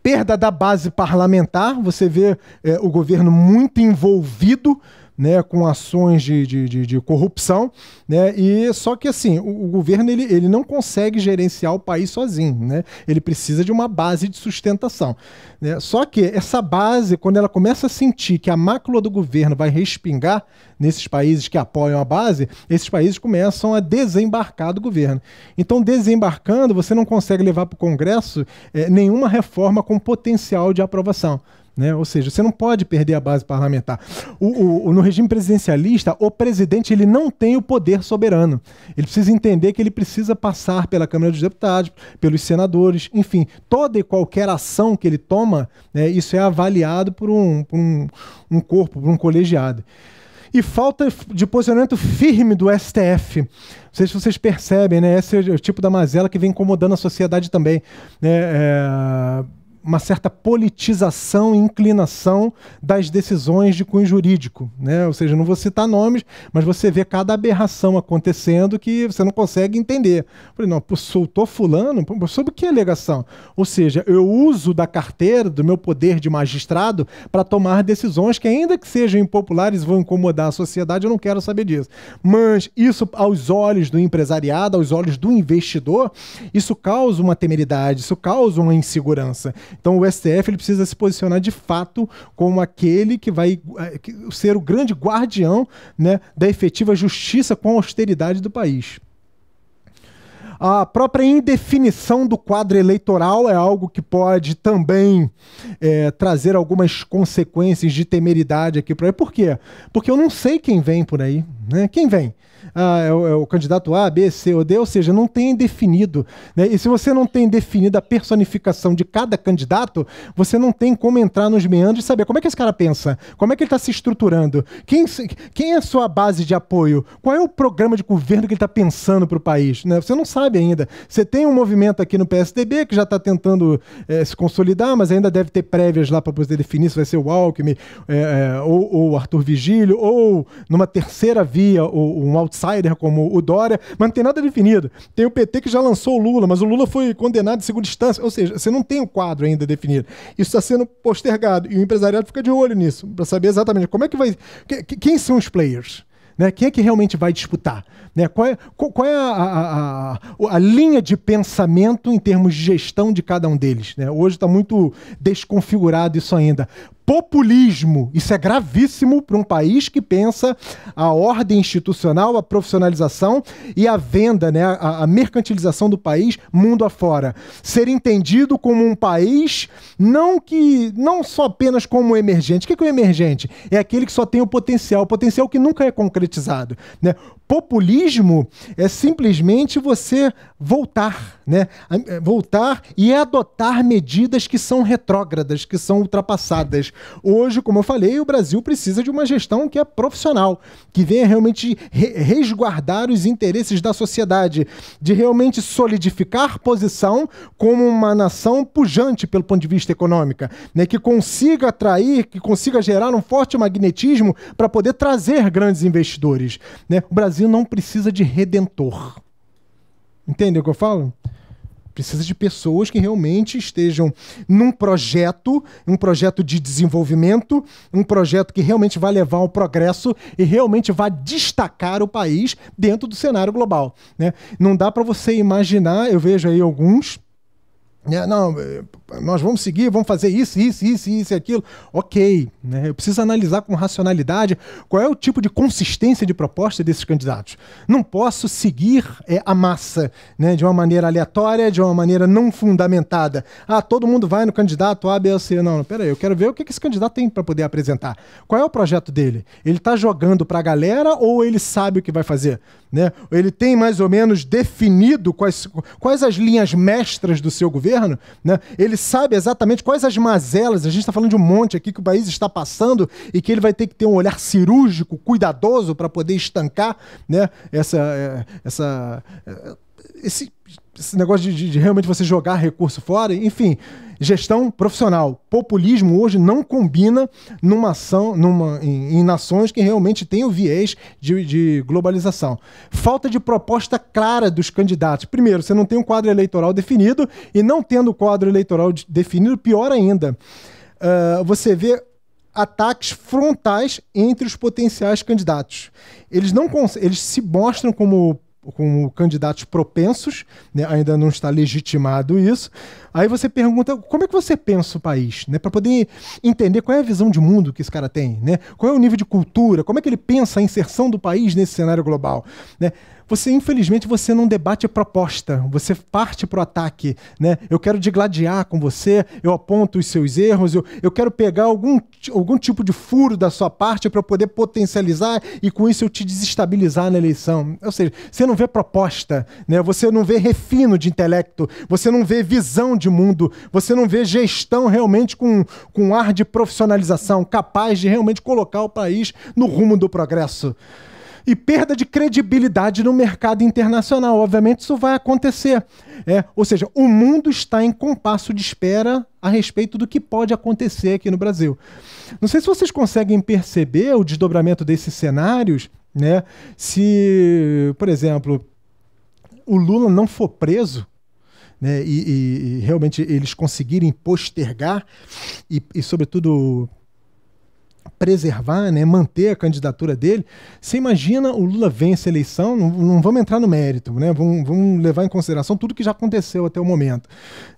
Perda da base parlamentar, você vê é, o governo muito envolvido né, com ações de, de, de, de, corrupção, né, e só que assim, o, o, governo ele, ele não consegue gerenciar o país sozinho, né, ele precisa de uma base de sustentação, né, só que essa base, quando ela começa a sentir que a mácula do governo vai respingar nesses países que apoiam a base, esses países começam a desembarcar do governo. Então, desembarcando, você não consegue levar para o Congresso é, nenhuma reforma com potencial de aprovação. Né? Ou seja, você não pode perder a base parlamentar. O, o, o, no regime presidencialista, o presidente ele não tem o poder soberano. Ele precisa entender que ele precisa passar pela Câmara dos Deputados, pelos senadores, enfim, toda e qualquer ação que ele toma, né, isso é avaliado por um, por um, um corpo, por um colegiado e falta de posicionamento firme do STF. Não sei se vocês percebem, né? Esse é o tipo da mazela que vem incomodando a sociedade também. Né? É uma certa politização e inclinação das decisões de cunho jurídico. Né? Ou seja, não vou citar nomes, mas você vê cada aberração acontecendo que você não consegue entender. falei, não, soltou fulano? sobre que alegação? Ou seja, eu uso da carteira, do meu poder de magistrado, para tomar decisões que, ainda que sejam impopulares, vão incomodar a sociedade, eu não quero saber disso. Mas isso, aos olhos do empresariado, aos olhos do investidor, isso causa uma temeridade, isso causa uma insegurança. Então o STF ele precisa se posicionar de fato como aquele que vai é, ser o grande guardião né, da efetiva justiça com a austeridade do país. A própria indefinição do quadro eleitoral é algo que pode também é, trazer algumas consequências de temeridade aqui para aí. Por quê? Porque eu não sei quem vem por aí. Né? Quem vem? ah, é, o, é o candidato A, B, C ou D, ou seja, não tem definido. Né? E se você não tem definida a personificação de cada candidato, você não tem como entrar nos meandros e saber como é que esse cara pensa, como é que ele está se estruturando, quem, quem é a sua base de apoio, qual é o programa de governo que ele está pensando para o país. Né? Você não sabe ainda. Você tem um movimento aqui no PSDB que já está tentando é, se consolidar, mas ainda deve ter prévias lá para poder definir se vai ser o Alckmin é, é, ou, o Arthur Vigílio, ou numa terceira via, ou, um outsider insider como o Dória, mas não tem nada definido. Tem o PT que já lançou o Lula, mas o Lula foi condenado em segunda instância, ou seja, você não tem o um quadro ainda definido. Isso está sendo postergado e o empresariado fica de olho nisso, para saber exatamente como é que vai. Quem são os players? Né? Quem é que realmente vai disputar? Né? Qual é, qual é a, a, a, a, linha de pensamento em termos de gestão de cada um deles? Né? Hoje está muito desconfigurado isso ainda populismo. Isso é gravíssimo para um país que pensa a ordem institucional, a profissionalização e a venda, né, a, a, mercantilização do país mundo afora. Ser entendido como um país não que não só apenas como emergente. O que é, que é emergente? É aquele que só tem o potencial, o potencial que nunca é concretizado, né? Populismo é simplesmente você voltar, né? É, voltar e adotar medidas que são retrógradas, que são ultrapassadas. Hoje, como eu falei, o Brasil precisa de uma gestão que é profissional, que venha realmente re resguardar os interesses da sociedade, de realmente solidificar posição como uma nação pujante pelo ponto de vista econômica, né, que consiga atrair, que consiga gerar um forte magnetismo para poder trazer grandes investidores. Né? O Brasil não precisa de redentor. Entende o que eu falo? Precisa de pessoas que realmente estejam num projeto, um projeto de desenvolvimento, um projeto que realmente vai levar ao progresso e realmente vai destacar o país dentro do cenário global. Né? Não dá para você imaginar, eu vejo aí alguns né? não, é, nós vamos seguir, vamos fazer isso, isso, isso, isso e aquilo. Ok, né? eu preciso analisar com racionalidade qual é o tipo de consistência de proposta desses candidatos. Não posso seguir é, a massa né? de uma maneira aleatória, de uma maneira não fundamentada. Ah, todo mundo vai no candidato A, B C. Não, peraí, eu quero ver o que esse candidato tem para poder apresentar. Qual é o projeto dele? Ele está jogando para a galera ou ele sabe o que vai fazer? Né? Ele tem mais ou menos definido quais, quais as linhas mestras do seu governo? governo, né? ele sabe exatamente quais as mazelas, a gente está falando de um monte aqui que o país está passando e que ele vai ter que ter um olhar cirúrgico, cuidadoso para poder estancar né? essa, é, essa é, esse, esse negócio de, de, de, realmente você jogar recurso fora, enfim, gestão profissional. Populismo hoje não combina numa ação, numa, em, em nações que realmente têm o viés de, de, globalização. Falta de proposta clara dos candidatos. Primeiro, você não tem um quadro eleitoral definido, e não tendo o quadro eleitoral definido, pior ainda. Uh, você vê ataques frontais entre os potenciais candidatos. Eles não eles se mostram como com candidatos propensos, né? ainda não está legitimado isso. Aí você pergunta como é que você pensa o país, né? Para poder entender qual é a visão de mundo que esse cara tem, né? Qual é o nível de cultura, como é que ele pensa a inserção do país nesse cenário global, né? você infelizmente você não debate a proposta, você parte para o ataque, né? Eu quero digladiar com você, eu aponto os seus erros, eu, eu quero pegar algum, algum tipo de furo da sua parte para poder potencializar e com isso eu te desestabilizar na eleição. Ou seja, você não vê proposta, né? Você não vê refino de intelecto, você não vê visão de mundo, você não vê gestão realmente com, com ar de profissionalização capaz de realmente colocar o país no rumo do progresso e perda de credibilidade no mercado internacional. Obviamente, isso vai acontecer. É, ou seja, o mundo está em compasso de espera a respeito do que pode acontecer aqui no Brasil. Não sei se vocês conseguem perceber o desdobramento desses cenários, né? Se, por exemplo, o Lula não for preso, né? E, e, e realmente eles conseguirem postergar e, e sobretudo, preservar, né, manter a candidatura dele. Você imagina o Lula vence a eleição, não, não vamos entrar no mérito, né, vamos, vamos, levar em consideração tudo que já aconteceu até o momento.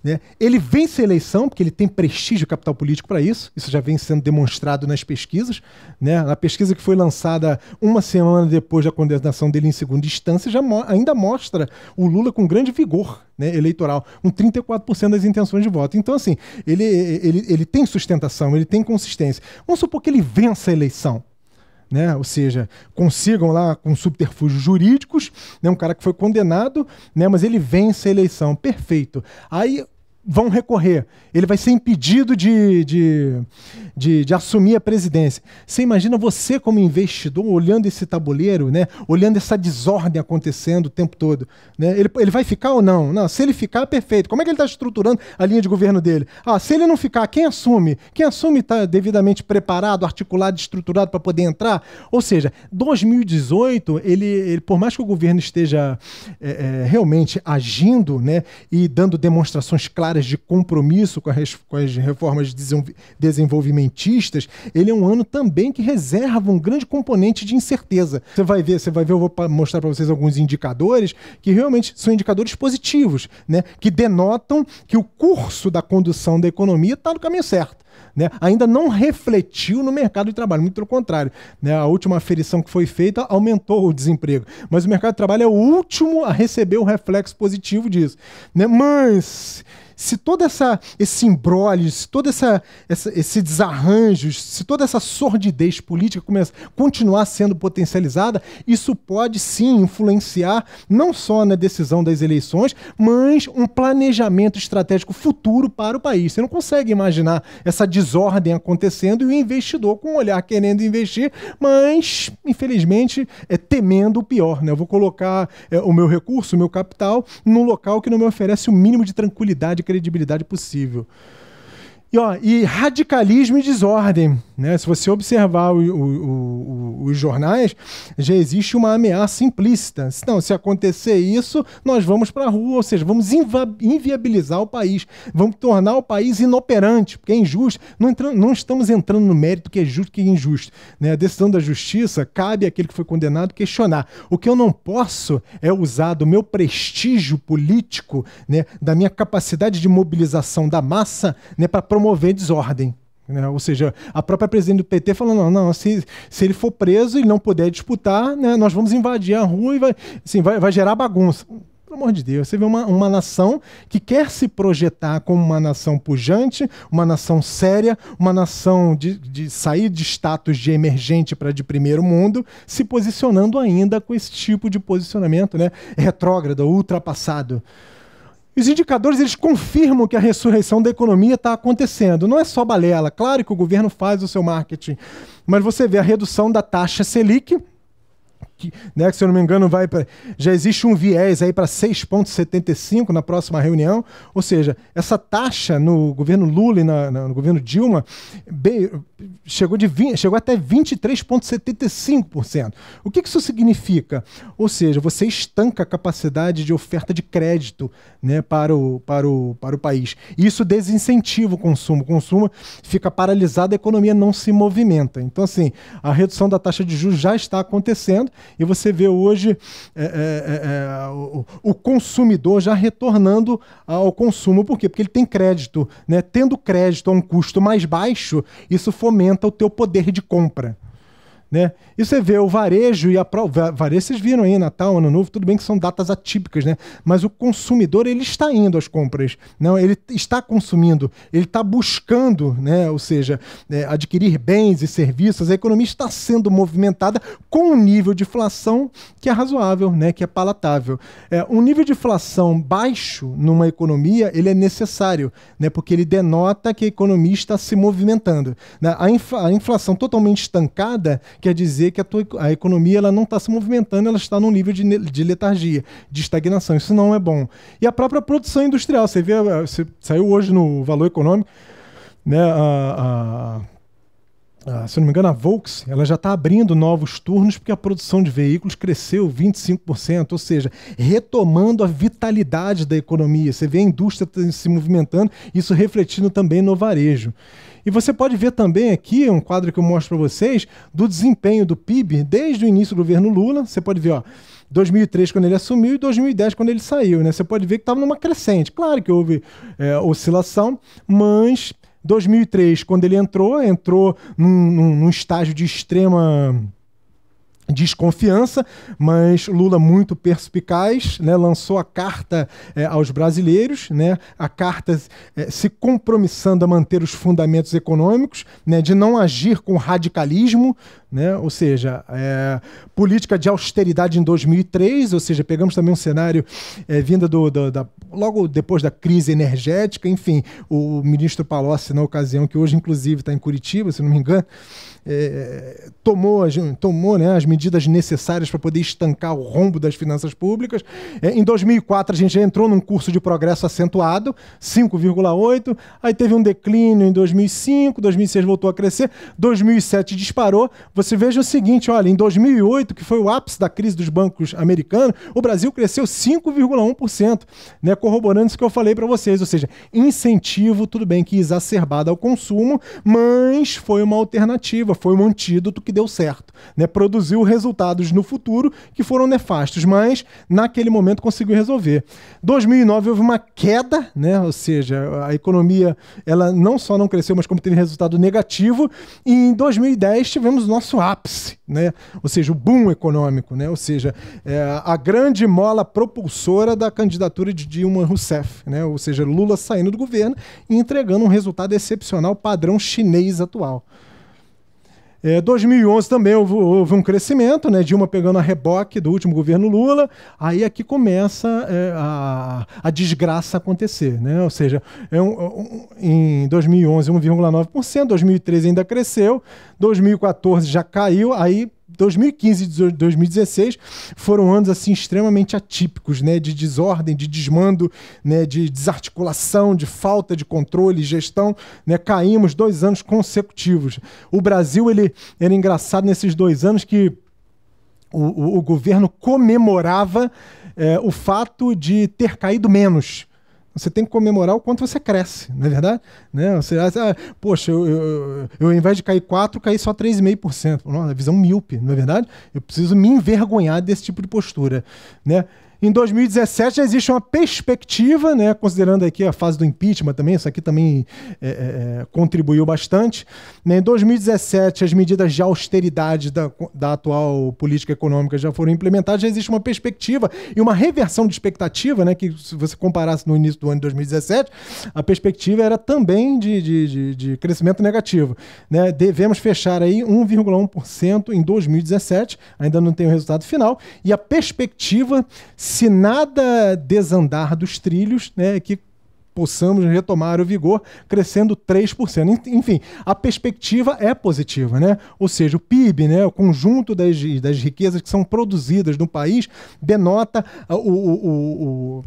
Né. Ele vence a eleição, porque ele tem prestígio capital político para isso, isso já vem sendo demonstrado nas pesquisas. Né, na pesquisa que foi lançada uma semana depois da condenação dele em segunda instância, já mo ainda mostra o Lula com grande vigor né, eleitoral, com 34% das intenções de voto. Então, assim, ele, ele, ele tem sustentação, ele tem consistência. Vamos supor que ele vença a eleição. Né? Ou seja, consigam lá com subterfúgios jurídicos, né? um cara que foi condenado, né? mas ele vence a eleição. Perfeito. Aí vão recorrer. Ele vai ser impedido de, de, de, de, assumir a presidência. Você imagina você, como investidor, olhando esse tabuleiro, né? olhando essa desordem acontecendo o tempo todo. Né? Ele, ele vai ficar ou não? Não, se ele ficar, perfeito. Como é que ele está estruturando a linha de governo dele? Ah, se ele não ficar, quem assume? Quem assume está devidamente preparado, articulado, estruturado para poder entrar? Ou seja, 2018, ele, ele, por mais que o governo esteja é, é, realmente agindo né? e dando demonstrações claras de compromisso com as, com as reformas desenvolvimentistas, ele é um ano também que reserva um grande componente de incerteza. Você vai ver, você vai ver, eu vou mostrar para vocês alguns indicadores que realmente são indicadores positivos, né? Que denotam que o curso da condução da economia está no caminho certo né, ainda não refletiu no mercado de trabalho, muito pelo contrário. Né, a última aferição que foi feita aumentou o desemprego, mas o mercado de trabalho é o último a receber o reflexo positivo disso. Né, mas se todo essa, esse embrólio, se todo essa, essa, esse desarranjo, se toda essa sordidez política começa, continuar sendo potencializada, isso pode sim influenciar não só na decisão das eleições, mas um planejamento estratégico futuro para o país. Você não consegue imaginar essa desordem acontecendo e o investidor com o um olhar querendo investir, mas infelizmente é, temendo o pior. Né? Eu vou colocar é, o meu recurso, o meu capital, num local que não me oferece o mínimo de tranquilidade e credibilidade possível. E, ó, e radicalismo e desordem. Né? Se você observar o, o, o, os jornais, já existe uma ameaça implícita. Não, se acontecer isso, nós vamos para a rua, ou seja, vamos inviabilizar o país, vamos tornar o país inoperante, porque é injusto. Não, não estamos entrando no mérito que é justo que é injusto. Né? A decisão da justiça cabe àquele que foi condenado questionar. O que eu não posso é usar do meu prestígio político, né, da minha capacidade de mobilização da massa, né, para promover promover desordem. Né? Ou seja, a própria presidente do PT falando: não, não se, se ele for preso e não puder disputar, né, nós vamos invadir a rua e vai, assim, vai, vai gerar bagunça. Pelo amor de Deus, você vê uma, uma nação que quer se projetar como uma nação pujante, uma nação séria, uma nação de, de sair de status de emergente para de primeiro mundo, se posicionando ainda com esse tipo de posicionamento né? retrógrado, ultrapassado. Os indicadores eles confirmam que a ressurreição da economia está acontecendo. Não é só balela. Claro que o governo faz o seu marketing, mas você vê a redução da taxa Selic, que, né, que se eu não me engano, vai pra, já existe um viés aí para 6,75 na próxima reunião. Ou seja, essa taxa no governo Lula e na, na, no governo Dilma bem, chegou, de 20, chegou até 23,75%. O que, que isso significa? Ou seja, você estanca a capacidade de oferta de crédito né, para, o, para, o, para o país. isso desincentiva o consumo. O consumo fica paralisado, a economia não se movimenta. Então, assim, a redução da taxa de juros já está acontecendo e você vê hoje é, é, é, é o, o, consumidor já retornando ao consumo. Por quê? Porque ele tem crédito. Né? Tendo crédito a um custo mais baixo, isso fomenta o teu poder de compra. Né? E você vê o varejo e a pro... varejo, vocês viram aí, Natal, Ano Novo, tudo bem que são datas atípicas, né? Mas o consumidor, ele está indo às compras, não? ele está consumindo, ele está buscando, né? ou seja, é, adquirir bens e serviços, a economia está sendo movimentada com um nível de inflação que é razoável, né? que é palatável. É, um nível de inflação baixo numa economia, ele é necessário, né? porque ele denota que a economia está se movimentando. Né? A, infla... a inflação totalmente estancada quer dizer que a, tua, a economia ela não está se movimentando, ela está num nível de, de letargia, de estagnação. Isso não é bom. E a própria produção industrial, você vê, ah, você saiu hoje no valor econômico, né, a, a ah, se não me engano, a Volks, ela já está abrindo novos turnos porque a produção de veículos cresceu 25%, ou seja, retomando a vitalidade da economia. Você vê a indústria se movimentando, isso refletindo também no varejo. E você pode ver também aqui um quadro que eu mostro para vocês do desempenho do PIB desde o início do governo Lula. Você pode ver, ó. 2003 quando ele assumiu e 2010 quando ele saiu, né? Você pode ver que estava numa crescente. Claro que houve é, oscilação, mas 2003 quando ele entrou, entrou num, num, num estágio de extrema desconfiança, mas Lula muito perspicaz, né, lançou a carta é, aos brasileiros, né, a carta é, se compromissando a manter os fundamentos econômicos, né, de não agir com radicalismo, né, ou seja, é, política de austeridade em 2003, ou seja, pegamos também um cenário vinda do, do, da, logo depois da crise energética, enfim, o ministro Palocci na ocasião que hoje inclusive está em Curitiba, se não me engano, tomou, tomou né, as medidas medidas necessárias para poder estancar o rombo das finanças públicas. É, em 2004, a gente entrou num curso de progresso acentuado, 5,8, aí teve um declínio em 2005, 2006 voltou a crescer, 2007 disparou. Você veja o seguinte, olha, em 2008, que foi o ápice da crise dos bancos americanos, o Brasil cresceu 5,1%, né, corroborando isso que eu falei para vocês, ou seja, incentivo, tudo bem que exacerbado ao consumo, mas foi uma alternativa, foi um antídoto que deu certo, né? Produziu resultados no futuro que foram nefastos, mas naquele momento conseguiu resolver. 2009 houve uma queda, né? Ou seja, a economia ela não só não cresceu, mas como teve resultado negativo. E em 2010 tivemos nosso ápice, né? Ou seja, o boom econômico, né? Ou seja, é, a grande mola propulsora da candidatura de Dilma Rousseff, né? Ou seja, Lula saindo do governo e entregando um resultado excepcional padrão chinês atual. É, 2011 também houve, houve, um crescimento, né? Dilma pegando a reboque do último governo Lula. Aí aqui é começa é, a, a, desgraça acontecer, né? Ou seja, é um, um, em 2011 1,9%, 2013 ainda cresceu, 2014 já caiu, aí 2015 e 2016 foram anos assim extremamente atípicos, né, de desordem, de desmando, né, de desarticulação, de falta de controle, gestão, né, caímos dois anos consecutivos. O Brasil ele era engraçado nesses dois anos que o, o, o governo comemorava é, o fato de ter caído menos. Você tem que comemorar o quanto você cresce, não é verdade? Né? Você, ah, poxa, eu, eu, eu, ao invés de cair 4, caí só 3,5%. Nossa, é visão míope, não é verdade? Eu preciso me envergonhar desse tipo de postura. Né? Em 2017 já existe uma perspectiva, né, considerando aqui a fase do impeachment também, isso aqui também é, é, é contribuiu bastante. Né, em 2017, as medidas de austeridade da, da atual política econômica já foram implementadas, já existe uma perspectiva e uma reversão de expectativa, né, que se você comparasse no início do ano de 2017, a perspectiva era também de, de, de, de crescimento negativo. Né? Devemos fechar aí 1,1% em 2017, ainda não tem o resultado final, e a perspectiva se nada desandar dos trilhos, né, que possamos retomar o vigor, crescendo 3%. Enfim, a perspectiva é positiva, né? Ou seja, o PIB, né, o conjunto das, das riquezas que são produzidas no país, denota o, o, o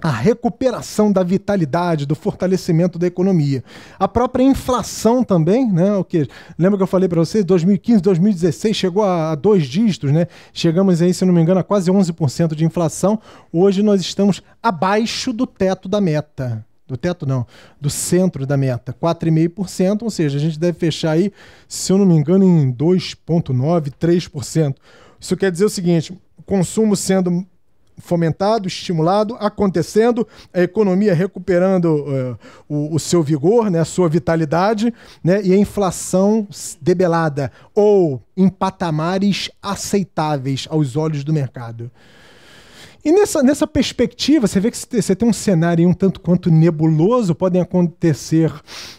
a recuperação da vitalidade, do fortalecimento da economia. A própria inflação também, né? O que lembra que eu falei para vocês, 2015, 2016 chegou a, dois dígitos, né? Chegamos aí, se não me engano, a quase 11% de inflação. Hoje nós estamos abaixo do teto da meta. Do teto não, do centro da meta, 4,5%, ou seja, a gente deve fechar aí, se eu não me engano, em 2.9, 3%. Isso quer dizer o seguinte, consumo sendo fomentado, estimulado, acontecendo, a economia recuperando uh, o, o, seu vigor, né, a sua vitalidade, né, e a inflação debelada ou em patamares aceitáveis aos olhos do mercado. E nessa, nessa perspectiva, você vê que você tem um cenário um tanto quanto nebuloso, podem acontecer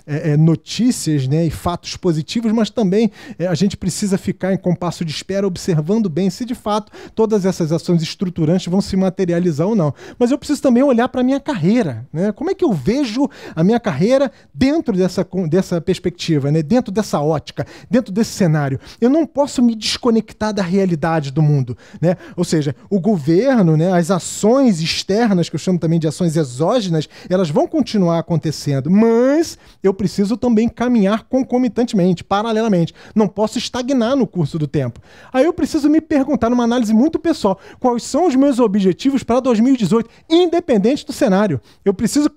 é, é, notícias né, e fatos positivos, mas também é, a gente precisa ficar em compasso de espera, observando bem se de fato todas essas ações estruturantes vão se materializar ou não. Mas eu preciso também olhar para a minha carreira. Né? Como é que eu vejo a minha carreira dentro dessa, dessa perspectiva, né? dentro dessa ótica, dentro desse cenário? Eu não posso me desconectar da realidade do mundo. Né? Ou seja, o governo, né, as ações externas, que eu chamo também de ações exógenas, elas vão continuar acontecendo, mas eu preciso também caminhar concomitantemente, paralelamente. Não posso estagnar no curso do tempo. Aí eu preciso me perguntar, numa análise muito pessoal, quais são os meus objetivos para 2018, independente do cenário. Eu preciso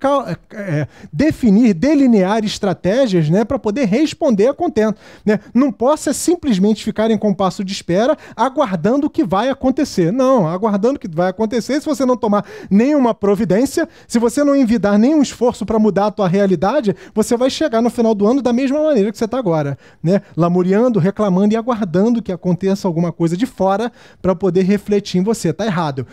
é, definir, delinear estratégias né, para poder responder a contento. Né? Não posso é simplesmente ficar em compasso de espera, aguardando o que vai acontecer. Não, aguardando o que vai acontecer acontecer se você não tomar nenhuma providência, se você não envidar nenhum esforço para mudar a tua realidade, você vai chegar no final do ano da mesma maneira que você está agora, né? Lamuriando, reclamando e aguardando que aconteça alguma coisa de fora para poder refletir em você. Tá errado.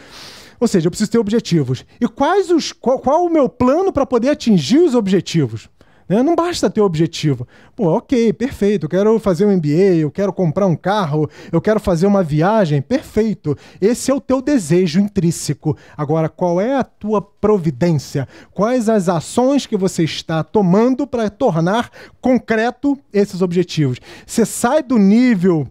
Ou seja, eu preciso ter objetivos. E quais os, qual, qual o meu plano para poder atingir os objetivos? Né? Não basta ter objetivo. Pô, ok, perfeito, eu quero fazer um MBA, eu quero comprar um carro, eu quero fazer uma viagem, perfeito. Esse é o teu desejo intrínseco. Agora, qual é a tua providência? Quais as ações que você está tomando para tornar concreto esses objetivos? Você sai do nível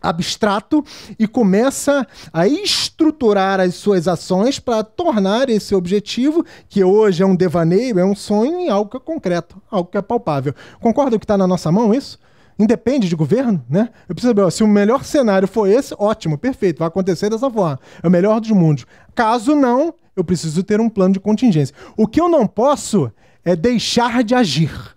abstrato e começa a estruturar as suas ações para tornar esse objetivo, que hoje é um devaneio, é um sonho, em algo que é concreto, algo que é palpável. Concorda que está na nossa mão isso? Independe de governo, né? Eu preciso saber, ó, se o melhor cenário for esse, ótimo, perfeito, vai acontecer dessa forma. É o melhor dos mundos. Caso não, eu preciso ter um plano de contingência. O que eu não posso é deixar de agir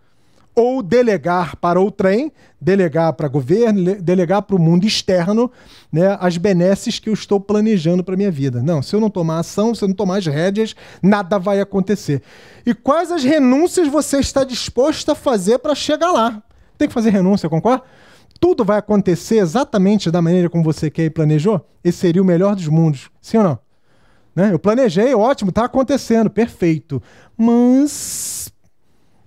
ou delegar para o trem, delegar para governo, delegar para o mundo externo, né, as benesses que eu estou planejando para minha vida. Não, se eu não tomar ação, se eu não tomar as rédeas, nada vai acontecer. E quais as renúncias você está disposto a fazer para chegar lá? Tem que fazer renúncia, concorda? Tudo vai acontecer exatamente da maneira como você quer e planejou? Esse seria o melhor dos mundos, sim ou não? Né? Eu planejei, ótimo, está acontecendo, perfeito. Mas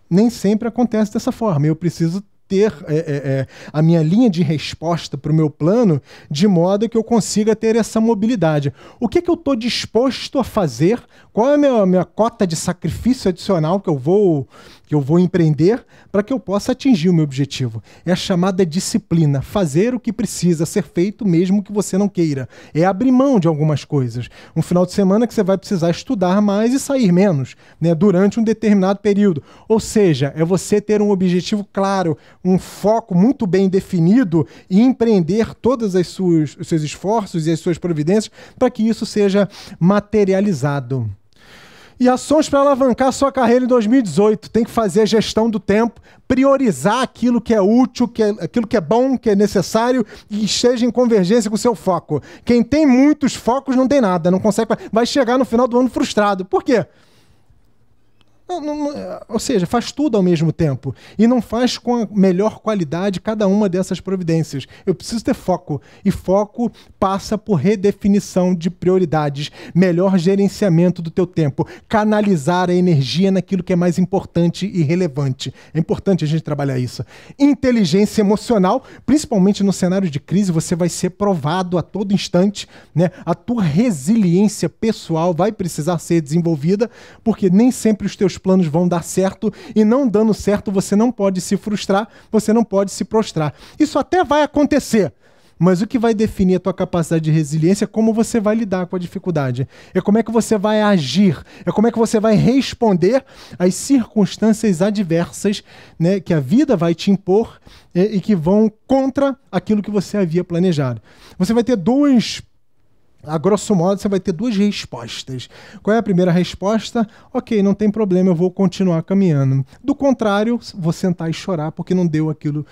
nem sempre acontece dessa forma. Eu preciso ter é, é, é a minha linha de resposta para o meu plano de modo que eu consiga ter essa mobilidade. O que, que eu estou disposto a fazer? Qual é a minha, minha cota de sacrifício adicional que eu vou que eu vou empreender para que eu possa atingir o meu objetivo. É a chamada disciplina, fazer o que precisa ser feito mesmo que você não queira. É abrir mão de algumas coisas. Um final de semana que você vai precisar estudar mais e sair menos, né, durante um determinado período. Ou seja, é você ter um objetivo claro, um foco muito bem definido e empreender todos os seus esforços e as suas providências para que isso seja materializado. E ações para alavancar sua carreira em 2018. Tem que fazer a gestão do tempo, priorizar aquilo que é útil, que é, aquilo que é bom, que é necessário e esteja em convergência com o seu foco. Quem tem muitos focos não tem nada, não consegue. Vai chegar no final do ano frustrado. Por quê? Não, não, é, ou seja, faz tudo ao mesmo tempo. E não faz com a melhor qualidade cada uma dessas providências. Eu preciso ter foco. E foco passa por redefinição de prioridades, melhor gerenciamento do teu tempo, canalizar a energia naquilo que é mais importante e relevante. É importante a gente trabalhar isso. Inteligência emocional, principalmente no cenário de crise, você vai ser provado a todo instante. Né? A tua resiliência pessoal vai precisar ser desenvolvida, porque nem sempre os teus seus planos vão dar certo e não dando certo você não pode se frustrar, você não pode se prostrar. Isso até vai acontecer. Mas o que vai definir a tua capacidade de resiliência é como você vai lidar com a dificuldade. É como é que você vai agir, é como é que você vai responder às circunstâncias adversas né, que a vida vai te impor é, e que vão contra aquilo que você havia planejado. Você vai ter dois a grosso modo, você vai ter duas respostas. Qual é a primeira resposta? Ok, não tem problema, eu vou continuar caminhando. Do contrário, vou sentar e chorar porque não deu aquilo,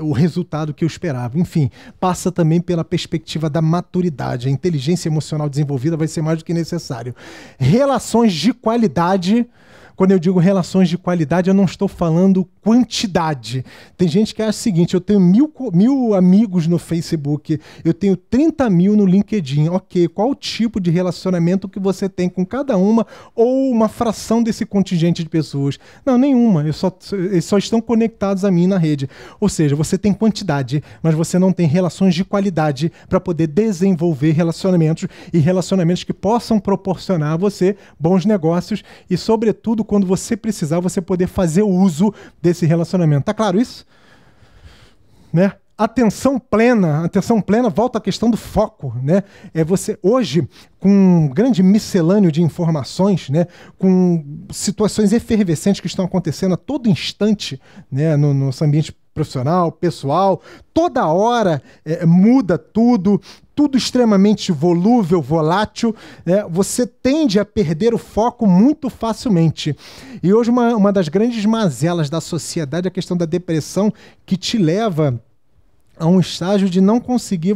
o resultado que eu esperava. Enfim, passa também pela perspectiva da maturidade. A inteligência emocional desenvolvida vai ser mais do que necessário. Relações de qualidade. Quando eu digo relações de qualidade, eu não estou falando quantidade. Tem gente que acha o seguinte: eu tenho mil, mil amigos no Facebook, eu tenho 30 mil no LinkedIn. Ok, qual o tipo de relacionamento que você tem com cada uma ou uma fração desse contingente de pessoas? Não, nenhuma. Eu só, eles só estão conectados a mim na rede. Ou seja, você tem quantidade, mas você não tem relações de qualidade para poder desenvolver relacionamentos e relacionamentos que possam proporcionar a você bons negócios e, sobretudo, quando você precisar, você poder fazer uso desse desse relacionamento. Tá claro isso? Né? Atenção plena, atenção plena volta à questão do foco, né? É você hoje com um grande miscelâneo de informações, né? Com situações efervescentes que estão acontecendo a todo instante, né? No nosso ambiente profissional, pessoal, toda hora é, muda tudo, tudo extremamente volúvel, volátil, né? você tende a perder o foco muito facilmente. E hoje uma, uma das grandes mazelas da sociedade é a questão da depressão que te leva a um estágio de não conseguir,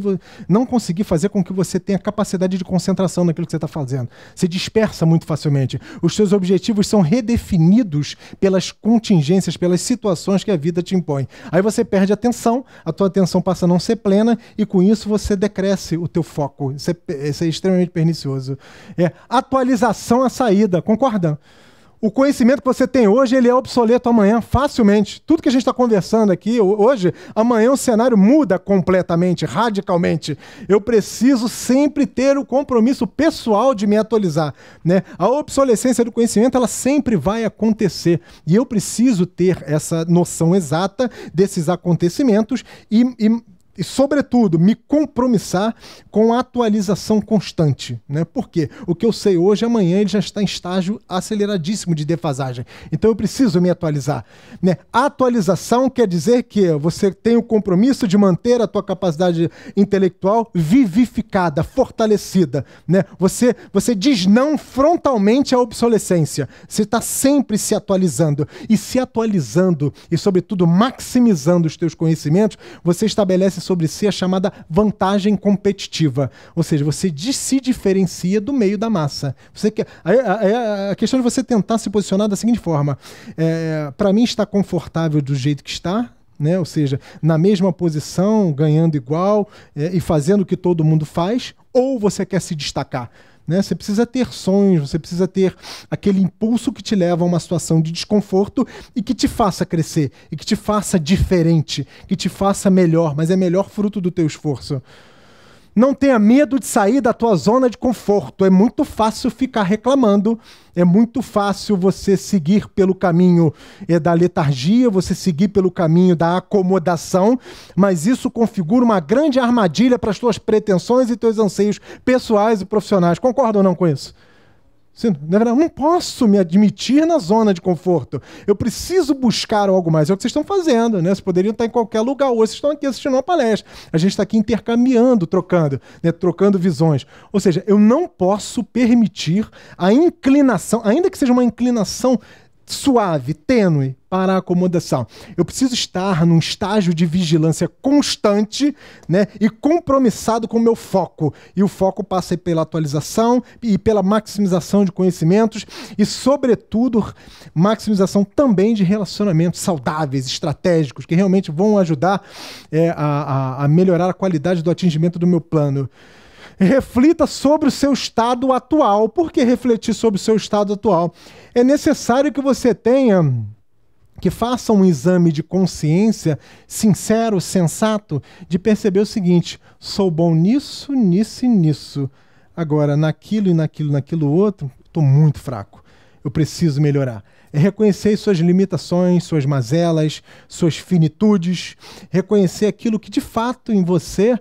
não conseguir fazer com que você tenha capacidade de concentração naquilo que você está fazendo. Você dispersa muito facilmente. Os seus objetivos são redefinidos pelas contingências, pelas situações que a vida te impõe. Aí você perde atenção, a tua atenção passa a não ser plena e com isso você decresce o teu foco. Isso é, isso é extremamente pernicioso. É, atualização é a saída, concordam? o conhecimento que você tem hoje ele é obsoleto amanhã facilmente. Tudo que a gente está conversando aqui hoje, amanhã o cenário muda completamente, radicalmente. Eu preciso sempre ter o compromisso pessoal de me atualizar, né? A obsolescência do conhecimento ela sempre vai acontecer e eu preciso ter essa noção exata desses acontecimentos e, e e, sobretudo, me compromissar com a atualização constante. Né? Porque o que eu sei hoje, amanhã ele já está em estágio aceleradíssimo de defasagem. Então eu preciso me atualizar. Né? Atualização quer dizer que você tem o compromisso de manter a tua capacidade intelectual vivificada, fortalecida. Né? Você, você diz não frontalmente à obsolescência. Você está sempre se atualizando. E se atualizando e, sobretudo, maximizando os teus conhecimentos, você estabelece sobre si a chamada vantagem competitiva. Ou seja, você se diferencia do meio da massa. Você quer, a, a, a questão de é você tentar se posicionar da seguinte forma: é, para mim está confortável do jeito que está, né? ou seja, na mesma posição, ganhando igual é, e fazendo o que todo mundo faz, ou você quer se destacar? Né? Você precisa ter sonhos, você precisa ter aquele impulso que te leva a uma situação de desconforto e que te faça crescer, e que te faça diferente, que te faça melhor, mas é melhor fruto do teu esforço. Não tenha medo de sair da tua zona de conforto. É muito fácil ficar reclamando, é muito fácil você seguir pelo caminho eh, da letargia, você seguir pelo caminho da acomodação, mas isso configura uma grande armadilha para as tuas pretensões e teus anseios pessoais e profissionais. Concorda ou não com isso? Na verdade, eu não posso me admitir na zona de conforto. Eu preciso buscar algo mais. É o que vocês estão fazendo, né? Vocês poderiam estar em qualquer lugar hoje. Vocês estão aqui assistindo uma palestra. A gente está aqui intercambiando, trocando, né? trocando visões. Ou seja, eu não posso permitir a inclinação, ainda que seja uma inclinação suave, tênue para a acomodação. Eu preciso estar num estágio de vigilância constante né, e compromissado com o meu foco. E o foco passa pela atualização e pela maximização de conhecimentos e, sobretudo, maximização também de relacionamentos saudáveis, estratégicos, que realmente vão ajudar é, a, a melhorar a qualidade do atingimento do meu plano reflita sobre o seu estado atual. Por que refletir sobre o seu estado atual? É necessário que você tenha que faça um exame de consciência sincero, sensato, de perceber o seguinte: sou bom nisso, nisso e nisso. Agora, naquilo e naquilo, naquilo outro, estou muito fraco. Eu preciso melhorar. É reconhecer suas limitações, suas mazelas, suas finitudes, reconhecer aquilo que de fato em você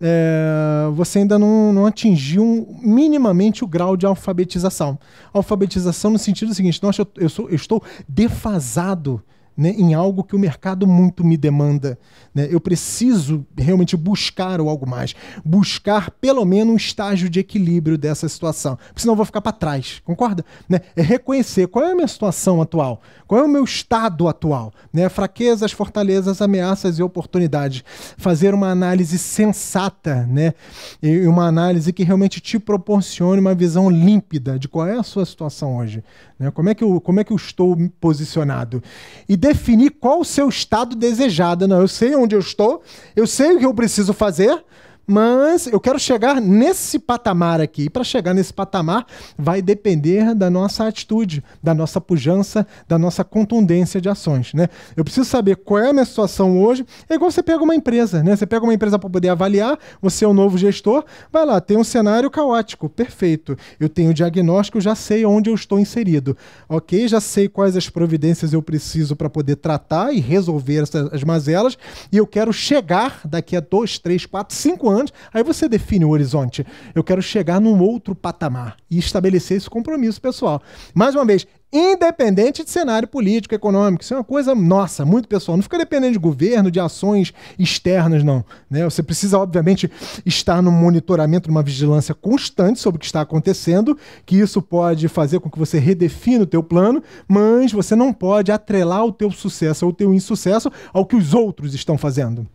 é, você ainda não, não atingiu minimamente o grau de alfabetização. Alfabetização no sentido seguinte, nossa, eu, eu, sou, eu estou defasado né, em algo que o mercado muito me demanda. Né? Eu preciso realmente buscar ou algo mais. Buscar pelo menos um estágio de equilíbrio dessa situação. Porque senão eu vou ficar para trás, concorda? Né? É reconhecer qual é a minha situação atual, qual é o meu estado atual. Né? Fraquezas, fortalezas, ameaças e oportunidades. Fazer uma análise sensata né? e uma análise que realmente te proporcione uma visão límpida de qual é a sua situação hoje. Né? Como, é que eu, como é que eu estou posicionado? E definir qual o seu estado desejado. Não, eu sei onde eu estou, eu sei o que eu preciso fazer, mas eu quero chegar nesse patamar aqui. E para chegar nesse patamar, vai depender da nossa atitude, da nossa pujança, da nossa contundência de ações. Né? Eu preciso saber qual é a minha situação hoje. É igual você pega uma empresa, né? Você pega uma empresa para poder avaliar, você é o um novo gestor, vai lá, tem um cenário caótico, perfeito. Eu tenho o diagnóstico, já sei onde eu estou inserido. Ok, já sei quais as providências eu preciso para poder tratar e resolver essas mazelas. E eu quero chegar daqui a dois, três, quatro, cinco anos anos, aí você define o horizonte. Eu quero chegar num outro patamar e estabelecer esse compromisso pessoal. Mais uma vez, independente de cenário político, econômico. Isso é uma coisa nossa, muito pessoal. Não fica dependendo de governo, de ações externas, não. Né? Você precisa, obviamente, estar num monitoramento, numa vigilância constante sobre o que está acontecendo, que isso pode fazer com que você redefina o teu plano, mas você não pode atrelar o teu sucesso ou o teu insucesso ao que os outros estão fazendo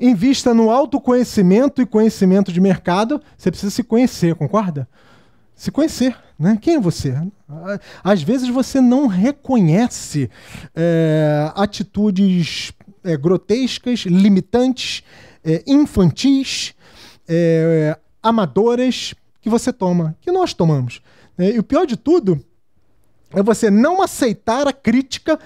invista no autoconhecimento e conhecimento de mercado. Você precisa se conhecer, concorda? Se conhecer, né? Quem é você? Às vezes você não reconhece é, atitudes é, grotescas, limitantes, é, infantis, é, amadoras que você toma, que nós tomamos. É, e o pior de tudo é você não aceitar a crítica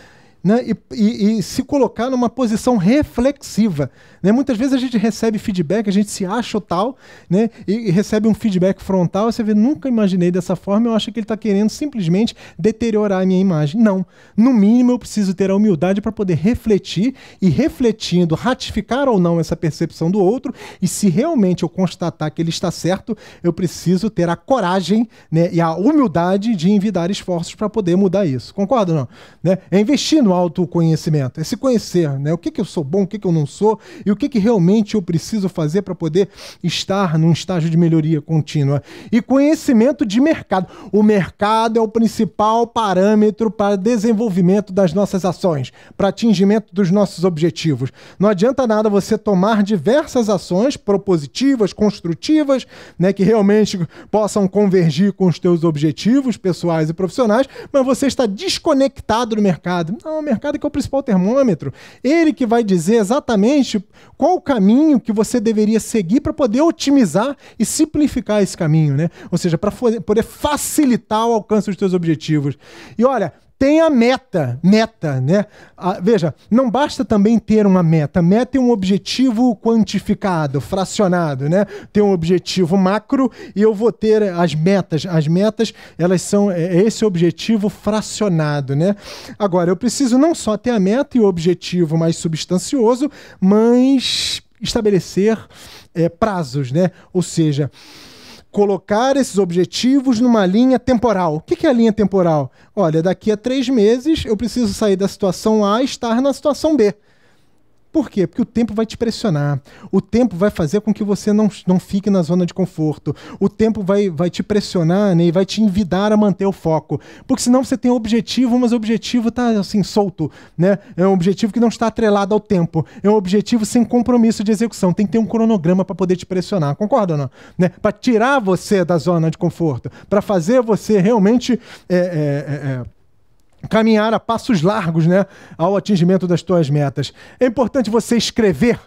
né, e, e, e, se colocar numa posição reflexiva. Né? Muitas vezes a gente recebe feedback, a gente se acha o tal, né, e, e, recebe um feedback frontal, você vê, nunca imaginei dessa forma, eu acho que ele está querendo simplesmente deteriorar a minha imagem. Não. No mínimo, eu preciso ter a humildade para poder refletir e, refletindo, ratificar ou não essa percepção do outro, e se realmente eu constatar que ele está certo, eu preciso ter a coragem né, e a humildade de envidar esforços para poder mudar isso. Concorda ou não? Né? É investindo autoconhecimento, é se conhecer, né? O que, que eu sou bom, o que, que eu não sou e o que, que realmente eu preciso fazer para poder estar num estágio de melhoria contínua. E conhecimento de mercado. O mercado é o principal parâmetro para desenvolvimento das nossas ações, para atingimento dos nossos objetivos. Não adianta nada você tomar diversas ações propositivas, construtivas, né, que realmente possam convergir com os teus objetivos pessoais e profissionais, mas você está desconectado do mercado. Não, mercado que é o principal termômetro. Ele que vai dizer exatamente qual o caminho que você deveria seguir para poder otimizar e simplificar esse caminho, né? Ou seja, para poder facilitar o alcance dos seus objetivos. E olha, tenha meta, meta, né? Ah, veja, não basta também ter uma meta. Meta é um objetivo quantificado, fracionado, né? Tem um objetivo macro e eu vou ter as metas. As metas, elas são é, é esse objetivo fracionado, né? Agora, eu preciso não só ter a meta e o objetivo mais substancioso, mas estabelecer é, prazos, né? Ou seja, colocar esses objetivos numa linha temporal. O que é a linha temporal? Olha, daqui a três meses eu preciso sair da situação A e estar na situação B. Por quê? Porque o tempo vai te pressionar. O tempo vai fazer com que você não, não fique na zona de conforto. O tempo vai, vai te pressionar né, e vai te envidar a manter o foco. Porque senão você tem objetivo, mas o objetivo está assim, solto. Né? É um objetivo que não está atrelado ao tempo. É um objetivo sem compromisso de execução. Tem que ter um cronograma para poder te pressionar. Concorda ou não? Né? Para tirar você da zona de conforto. Para fazer você realmente. É, é, é, é caminhar a passos largos né, ao atingimento das tuas metas. É importante você escrever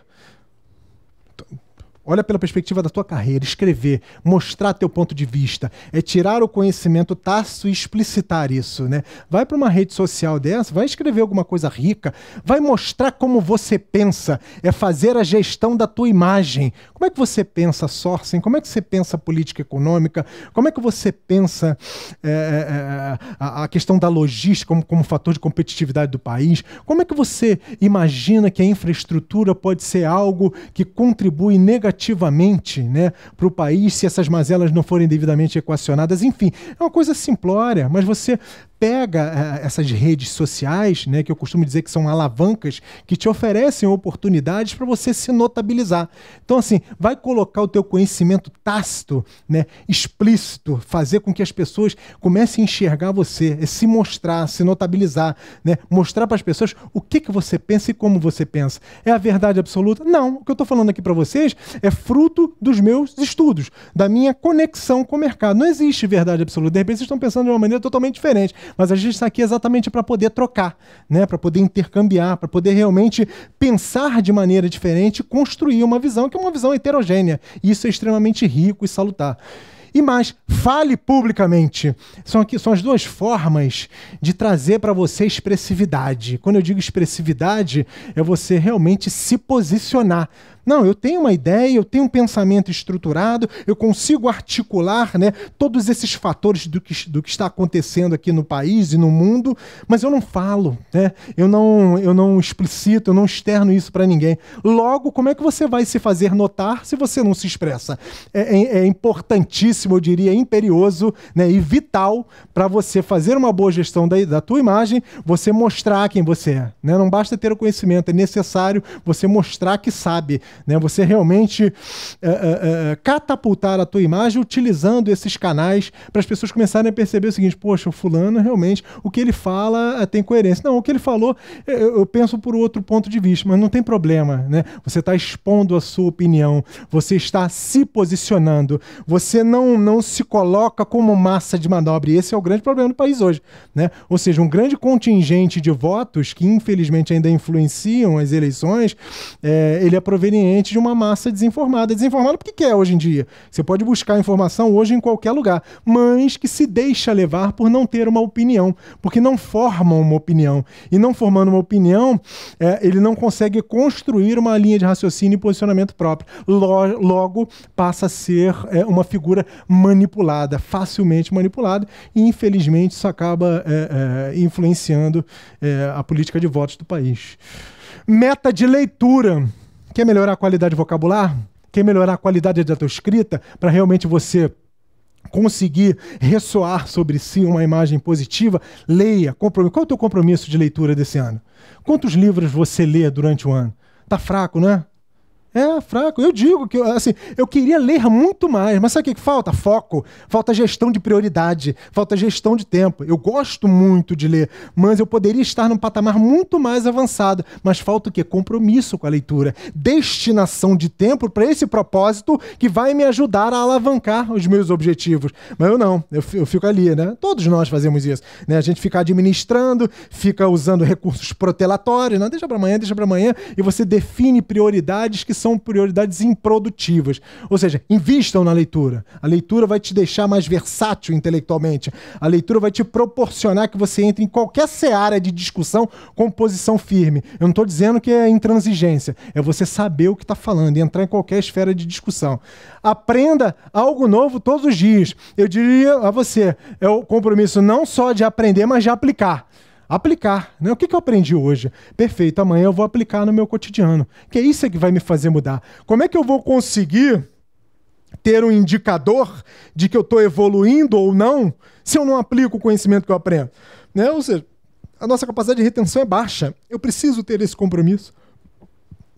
Olha pela perspectiva da tua carreira, escrever, mostrar teu ponto de vista, é tirar o conhecimento tácito e explicitar isso, né? Vai para uma rede social dessa, vai escrever alguma coisa rica, vai mostrar como você pensa, é fazer a gestão da tua imagem. Como é que você pensa sourcing? Como é que você pensa política econômica? Como é que você pensa é, é, a, a, questão da logística como, como fator de competitividade do país? Como é que você imagina que a infraestrutura pode ser algo que contribui negativamente negativamente né, para o país se essas mazelas não forem devidamente equacionadas. Enfim, é uma coisa simplória, mas você pega eh, essas redes sociais, né, que eu costumo dizer que são alavancas, que te oferecem oportunidades para você se notabilizar. Então, assim, vai colocar o teu conhecimento tácito, né, explícito, fazer com que as pessoas comecem a enxergar você, é se mostrar, se notabilizar, né, mostrar para as pessoas o que, que você pensa e como você pensa. É a verdade absoluta? Não. O que eu estou falando aqui para vocês é fruto dos meus estudos, da minha conexão com o mercado. Não existe verdade absoluta. De repente, vocês estão pensando de uma maneira totalmente diferente mas a gente está aqui exatamente para poder trocar, né? para poder intercambiar, para poder realmente pensar de maneira diferente, construir uma visão que é uma visão heterogênea. E isso é extremamente rico e salutar. E mais, fale publicamente. São, aqui, são as duas formas de trazer para você expressividade. Quando eu digo expressividade, é você realmente se posicionar não, eu tenho uma ideia, eu tenho um pensamento estruturado, eu consigo articular né, todos esses fatores do que, do que está acontecendo aqui no país e no mundo, mas eu não falo, né? eu, não, eu não explicito, eu não externo isso para ninguém. Logo, como é que você vai se fazer notar se você não se expressa? É, é, é importantíssimo, eu diria, é imperioso né, e vital para você fazer uma boa gestão da, da tua imagem, você mostrar quem você é. Né? Não basta ter o conhecimento, é necessário você mostrar que sabe né? Você realmente eh, eh, eh, catapultar a tua imagem utilizando esses canais para as pessoas começarem a perceber o seguinte: poxa, o fulano realmente o que ele fala tem coerência. Não, o que ele falou eu, eu penso por outro ponto de vista, mas não tem problema, né? Você está expondo a sua opinião, você está se posicionando, você não não se coloca como massa de manobra. E esse é o grande problema do país hoje, né? Ou seja, um grande contingente de votos que infelizmente ainda influenciam as eleições, é, ele é proveniente de uma massa desinformada. Desinformada porque que é hoje em dia? Você pode buscar informação hoje em qualquer lugar, mas que se deixa levar por não ter uma opinião, porque não formam uma opinião. E não formando uma opinião, é, ele não consegue construir uma linha de raciocínio e posicionamento próprio. Logo, passa a ser é, uma figura manipulada, facilmente manipulada, e infelizmente isso acaba é, é influenciando é, a política de votos do país meta de leitura. Quer melhorar a qualidade vocabular? Quer melhorar a qualidade da tua escrita para realmente você conseguir ressoar sobre si uma imagem positiva? Leia, compromisso. Qual é o teu compromisso de leitura desse ano? Quantos livros você lê durante o ano? Tá fraco, né? É, fraco. Eu digo que, assim, eu queria ler muito mais, mas sabe o que falta? Foco, falta gestão de prioridade, falta gestão de tempo. Eu gosto muito de ler, mas eu poderia estar num patamar muito mais avançado. Mas falta o quê? Compromisso com a leitura, destinação de tempo para esse propósito que vai me ajudar a alavancar os meus objetivos. Mas eu não, eu, eu fico ali, né? Todos nós fazemos isso, né? A gente fica administrando, fica usando recursos protelatórios, não né? deixa para amanhã, deixa para amanhã, e você define prioridades que são prioridades improdutivas. Ou seja, invistam na leitura. A leitura vai te deixar mais versátil intelectualmente. A leitura vai te proporcionar que você entre em qualquer seara de discussão com posição firme. Eu não estou dizendo que é intransigência. É você saber o que está falando e entrar em qualquer esfera de discussão. Aprenda algo novo todos os dias. Eu diria a você, é o compromisso não só de aprender, mas de aplicar aplicar. Né? O que, que eu aprendi hoje? Perfeito, amanhã eu vou aplicar no meu cotidiano. Que é isso que vai me fazer mudar. Como é que eu vou conseguir ter um indicador de que eu estou evoluindo ou não se eu não aplico o conhecimento que eu aprendo? Né? Ou seja, a nossa capacidade de retenção é baixa. Eu preciso ter esse compromisso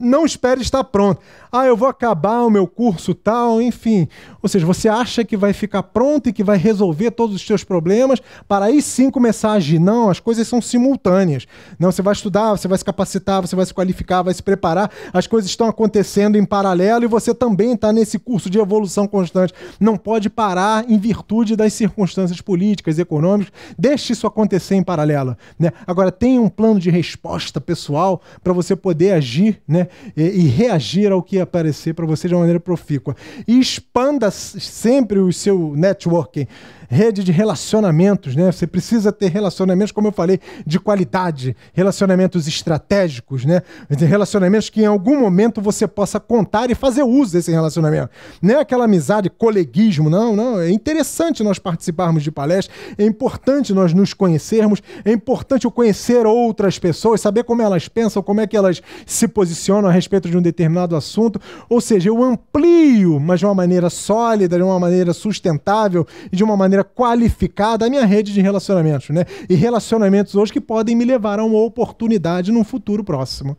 não espere estar pronto. Ah, eu vou acabar o meu curso tal, enfim. Ou seja, você acha que vai ficar pronto e que vai resolver todos os seus problemas para aí sim começar a agir. Não, as coisas são simultâneas. Não, você vai estudar, você vai se capacitar, você vai se qualificar, vai se preparar. As coisas estão acontecendo em paralelo e você também está nesse curso de evolução constante. Não pode parar em virtude das circunstâncias políticas, econômicas. Deixe isso acontecer em paralelo. Né? Agora, tenha um plano de resposta pessoal para você poder agir, né? e, e reagir ao que aparecer para você de uma maneira profícua. E expanda sempre o seu networking rede de relacionamentos, né? Você precisa ter relacionamentos, como eu falei, de qualidade, relacionamentos estratégicos, né? Relacionamentos que em algum momento você possa contar e fazer uso desse relacionamento. Não é aquela amizade, coleguismo, não, não. É interessante nós participarmos de palestras, é importante nós nos conhecermos, é importante eu conhecer outras pessoas, saber como elas pensam, como é que elas se posicionam a respeito de um determinado assunto. Ou seja, eu amplio, mas de uma maneira sólida, de uma maneira sustentável e de uma maneira maneira qualificada a minha rede de relacionamentos, né? E relacionamentos hoje que podem me levar a uma oportunidade num futuro próximo.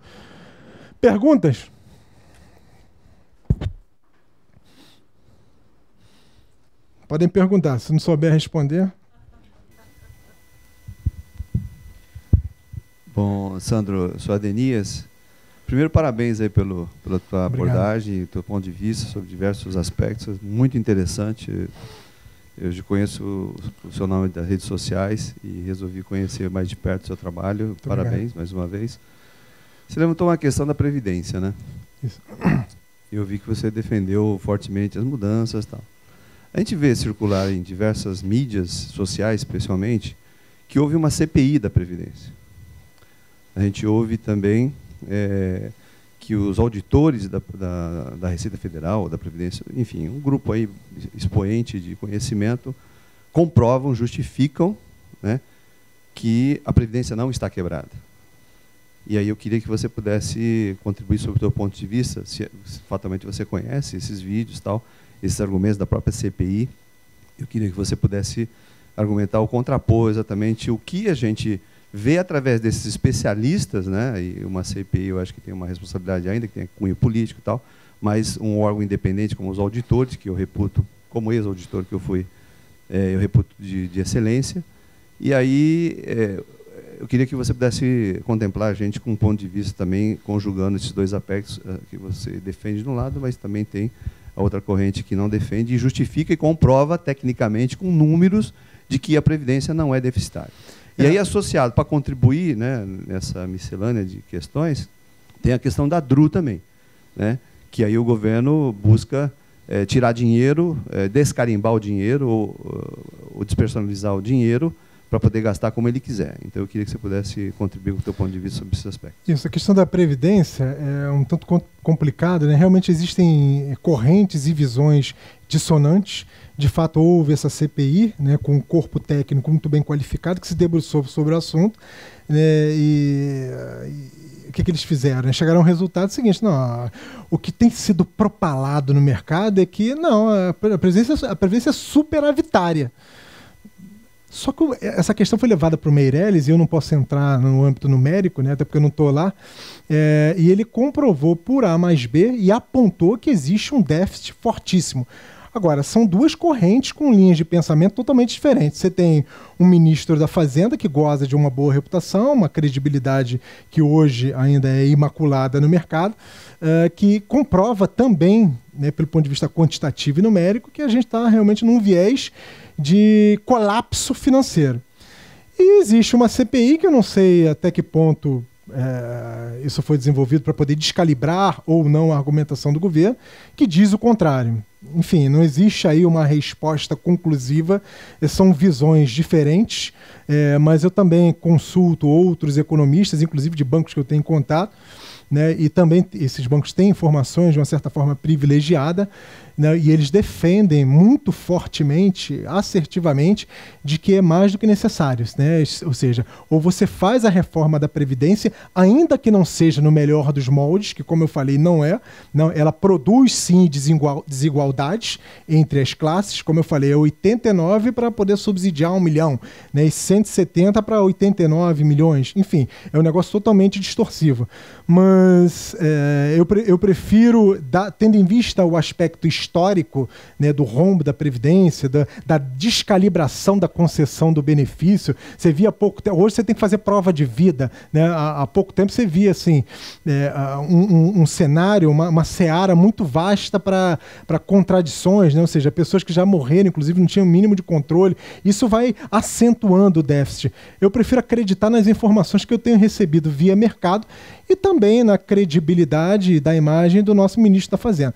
Perguntas? Podem perguntar, se não souber responder. Bom, Sandro, sou Adenias. Primeiro, parabéns aí pelo, pela tua Obrigado. abordagem, teu ponto de vista sobre diversos aspectos, muito interessante. Eu já conheço o seu nome das redes sociais e resolvi conhecer mais de perto o seu trabalho. Muito Parabéns obrigado. mais uma vez. Você levantou uma questão da Previdência, né? Isso. Eu vi que você defendeu fortemente as mudanças tal. A gente vê circular em diversas mídias sociais, especialmente, que houve uma CPI da Previdência. A gente ouve também é, que os auditores da, da, da, Receita Federal, da Previdência, enfim, um grupo aí expoente de conhecimento, comprovam, justificam né, que a Previdência não está quebrada. E aí eu queria que você pudesse contribuir sobre o seu ponto de vista, se, se fatalmente você conhece esses vídeos tal, esses argumentos da própria CPI. Eu queria que você pudesse argumentar ou contrapor exatamente o que a gente vê através desses especialistas, né, e uma CPI eu acho que tem uma responsabilidade ainda, que tem cunho político e tal, mas um órgão independente como os auditores, que eu reputo, como ex-auditor que eu fui, é, eu reputo de, de, excelência. E aí é, eu queria que você pudesse contemplar a gente com um ponto de vista também, conjugando esses dois aspectos é, que você defende de um lado, mas também tem a outra corrente que não defende, e justifica e comprova tecnicamente com números de que a Previdência não é deficitária. E aí, é. associado, para contribuir né, nessa miscelânea de questões, tem a questão da DRU também, né, que aí o governo busca é, tirar dinheiro, é, descarimbar o dinheiro ou, eh, ou despersonalizar o dinheiro para poder gastar como ele quiser. Então eu queria que você pudesse contribuir com o seu ponto de vista sobre esse aspecto. Isso, a questão da previdência é um tanto complicada, né? Realmente existem correntes e visões dissonantes de fato houve essa CPI, né, com um corpo técnico muito bem qualificado que se debruçou sobre o assunto, né, e, e, o que, que eles fizeram? Né? Chegaram ao resultado seguinte: não, o que tem sido propalado no mercado é que não, a presença, a presença é superavitária. Só que essa questão foi levada para o Meirelles, e eu não posso entrar no âmbito numérico, né, até porque eu não estou lá, é, e ele comprovou por A mais B e apontou que existe um déficit fortíssimo. Agora, são duas correntes com linhas de pensamento totalmente diferentes. Você tem um ministro da Fazenda que goza de uma boa reputação, uma credibilidade que hoje ainda é imaculada no mercado, uh, que comprova também, né, pelo ponto de vista quantitativo e numérico, que a gente está realmente num viés de colapso financeiro. E existe uma CPI que eu não sei até que ponto é, isso foi desenvolvido para poder descalibrar ou não a argumentação do governo, que diz o contrário enfim, não existe aí uma resposta conclusiva, é, são visões diferentes, é, mas eu também consulto outros economistas, inclusive de bancos que eu tenho contato, né, e também esses bancos têm informações de uma certa forma privilegiada, né? E eles defendem muito fortemente, assertivamente, de que é mais do que necessário. Né? Ou seja, ou você faz a reforma da Previdência, ainda que não seja no melhor dos moldes, que, como eu falei, não é. Não, ela produz sim desigual, desigualdades entre as classes, como eu falei, é 89 para poder subsidiar um milhão, né? e 170 para 89 milhões. Enfim, é um negócio totalmente distorsivo. Mas é, eu, pre eu prefiro, tendo em vista o aspecto histórico, histórico né, do rombo da Previdência, da, da, descalibração da concessão do benefício. Você via pouco tempo. Hoje você tem que fazer prova de vida. Né? Há, há pouco tempo você via assim, é, um, um, um, cenário, uma, uma seara muito vasta para contradições, né? ou seja, pessoas que já morreram, inclusive, não tinham o mínimo de controle. Isso vai acentuando o déficit. Eu prefiro acreditar nas informações que eu tenho recebido via mercado e também na credibilidade da imagem do nosso ministro da Fazenda.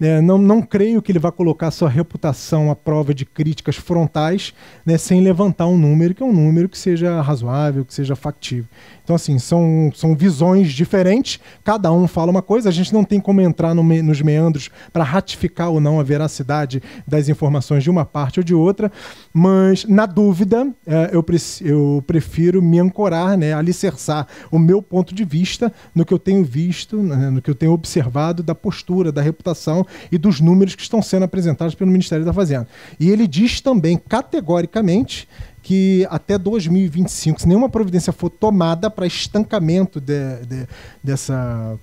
É, não, não creio que ele vá colocar sua reputação à prova de críticas frontais né, sem levantar um número que é um número que seja razoável, que seja factível. Então, assim, são, são visões diferentes, cada um fala uma coisa, a gente não tem como entrar no me, nos meandros para ratificar ou não a veracidade das informações de uma parte ou de outra, mas na dúvida, é, eu, pre eu prefiro me ancorar, né, alicerçar o meu ponto de vista no que eu tenho visto, né, no que eu tenho observado da postura, da reputação e dos números que estão sendo apresentados pelo Ministério da Fazenda. E ele diz também categoricamente que até 2025, se nenhuma providência for tomada para estancamento de, de, dessa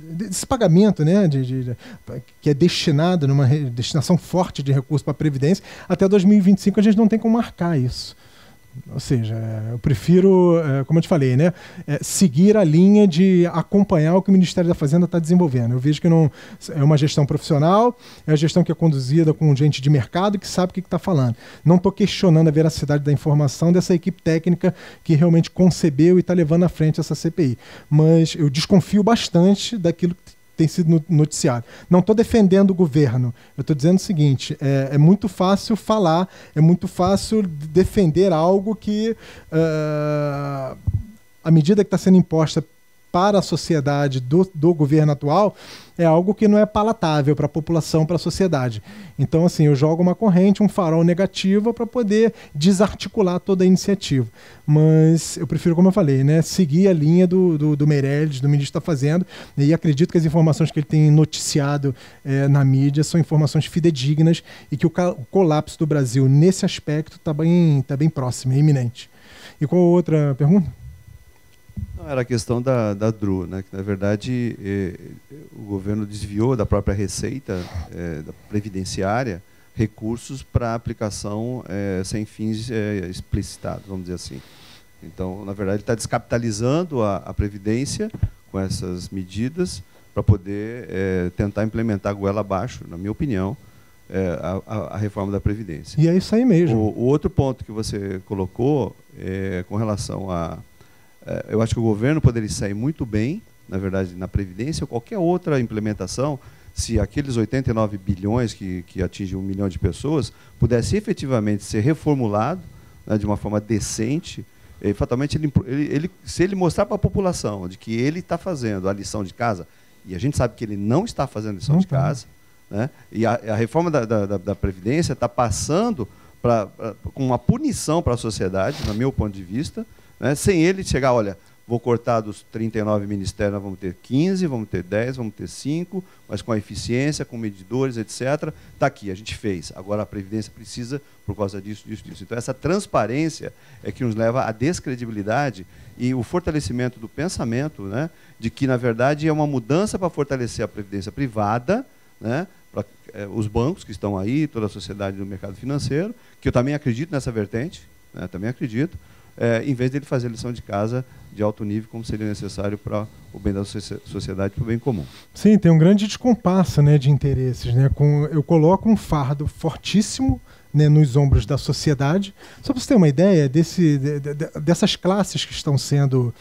desse pagamento, né, de, de, que é destinado numa destinação forte de recursos para a previdência, até 2025 a gente não tem como marcar isso. Ou seja, eu prefiro, é, como eu te falei, né, é, seguir a linha de acompanhar o que o Ministério da Fazenda está desenvolvendo. Eu vejo que não é uma gestão profissional, é a gestão que é conduzida com gente de mercado que sabe o que está falando. Não estou questionando a veracidade da informação dessa equipe técnica que realmente concebeu e está levando à frente essa CPI. Mas eu desconfio bastante daquilo que tem sido noticiado. Não estou defendendo o governo. Eu estou dizendo o seguinte: é, é, muito fácil falar, é muito fácil defender algo que, uh, à medida que está sendo imposta para a sociedade do, do governo atual é algo que não é palatável para a população, para a sociedade. Então, assim, eu jogo uma corrente, um farol negativo para poder desarticular toda a iniciativa. Mas eu prefiro, como eu falei, né, seguir a linha do, do, do Meirelles, do ministro está fazendo, e acredito que as informações que ele tem noticiado é, na mídia são informações fidedignas e que o, o colapso do Brasil nesse aspecto está bem, tá bem próximo, é iminente. E qual outra pergunta? Não, era a questão da, da DRU, né? que na verdade eh, o governo desviou da própria receita eh, da previdenciária recursos para aplicação eh, sem fins eh, explicitados, vamos dizer assim. Então, na verdade, ele está descapitalizando a, a, Previdência com essas medidas para poder eh, tentar implementar goela abaixo, na minha opinião, eh, a, a, a, reforma da Previdência. E é isso aí mesmo. O, o outro ponto que você colocou com relação a é, eu acho que o governo poderia sair muito bem, na verdade, na Previdência ou qualquer outra implementação, se aqueles 89 bilhões que, que atingem um milhão de pessoas pudesse efetivamente ser reformulado né, de uma forma decente, e, fatalmente, ele, ele, se ele mostrar para a população de que ele está fazendo a lição de casa, e a gente sabe que ele não está fazendo a lição não de tá. casa, né, e a, a reforma da, da, da Previdência está passando com uma punição para a sociedade, no meu ponto de vista, né? Sem ele chegar, olha, vou cortar dos 39 ministérios, nós vamos ter 15, vamos ter 10, vamos ter 5, mas com a eficiência, com medidores, etc. Está aqui, a gente fez. Agora a Previdência precisa por causa disso, disso, disso. Então, essa transparência é que nos leva à descredibilidade e o fortalecimento do pensamento né, de que, na verdade, é uma mudança para fortalecer a Previdência privada, né, para eh, os bancos que estão aí, toda a sociedade do mercado financeiro, que eu também acredito nessa vertente, né, também acredito, é, em vez dele fazer lição de casa de alto nível, como seria necessário para o bem da sociedade, para o bem comum. Sim, tem um grande descompasso né, de interesses. Né? Com, eu coloco um fardo fortíssimo né, nos ombros da sociedade. Só para você ter uma ideia desse, de, de, dessas classes que estão sendo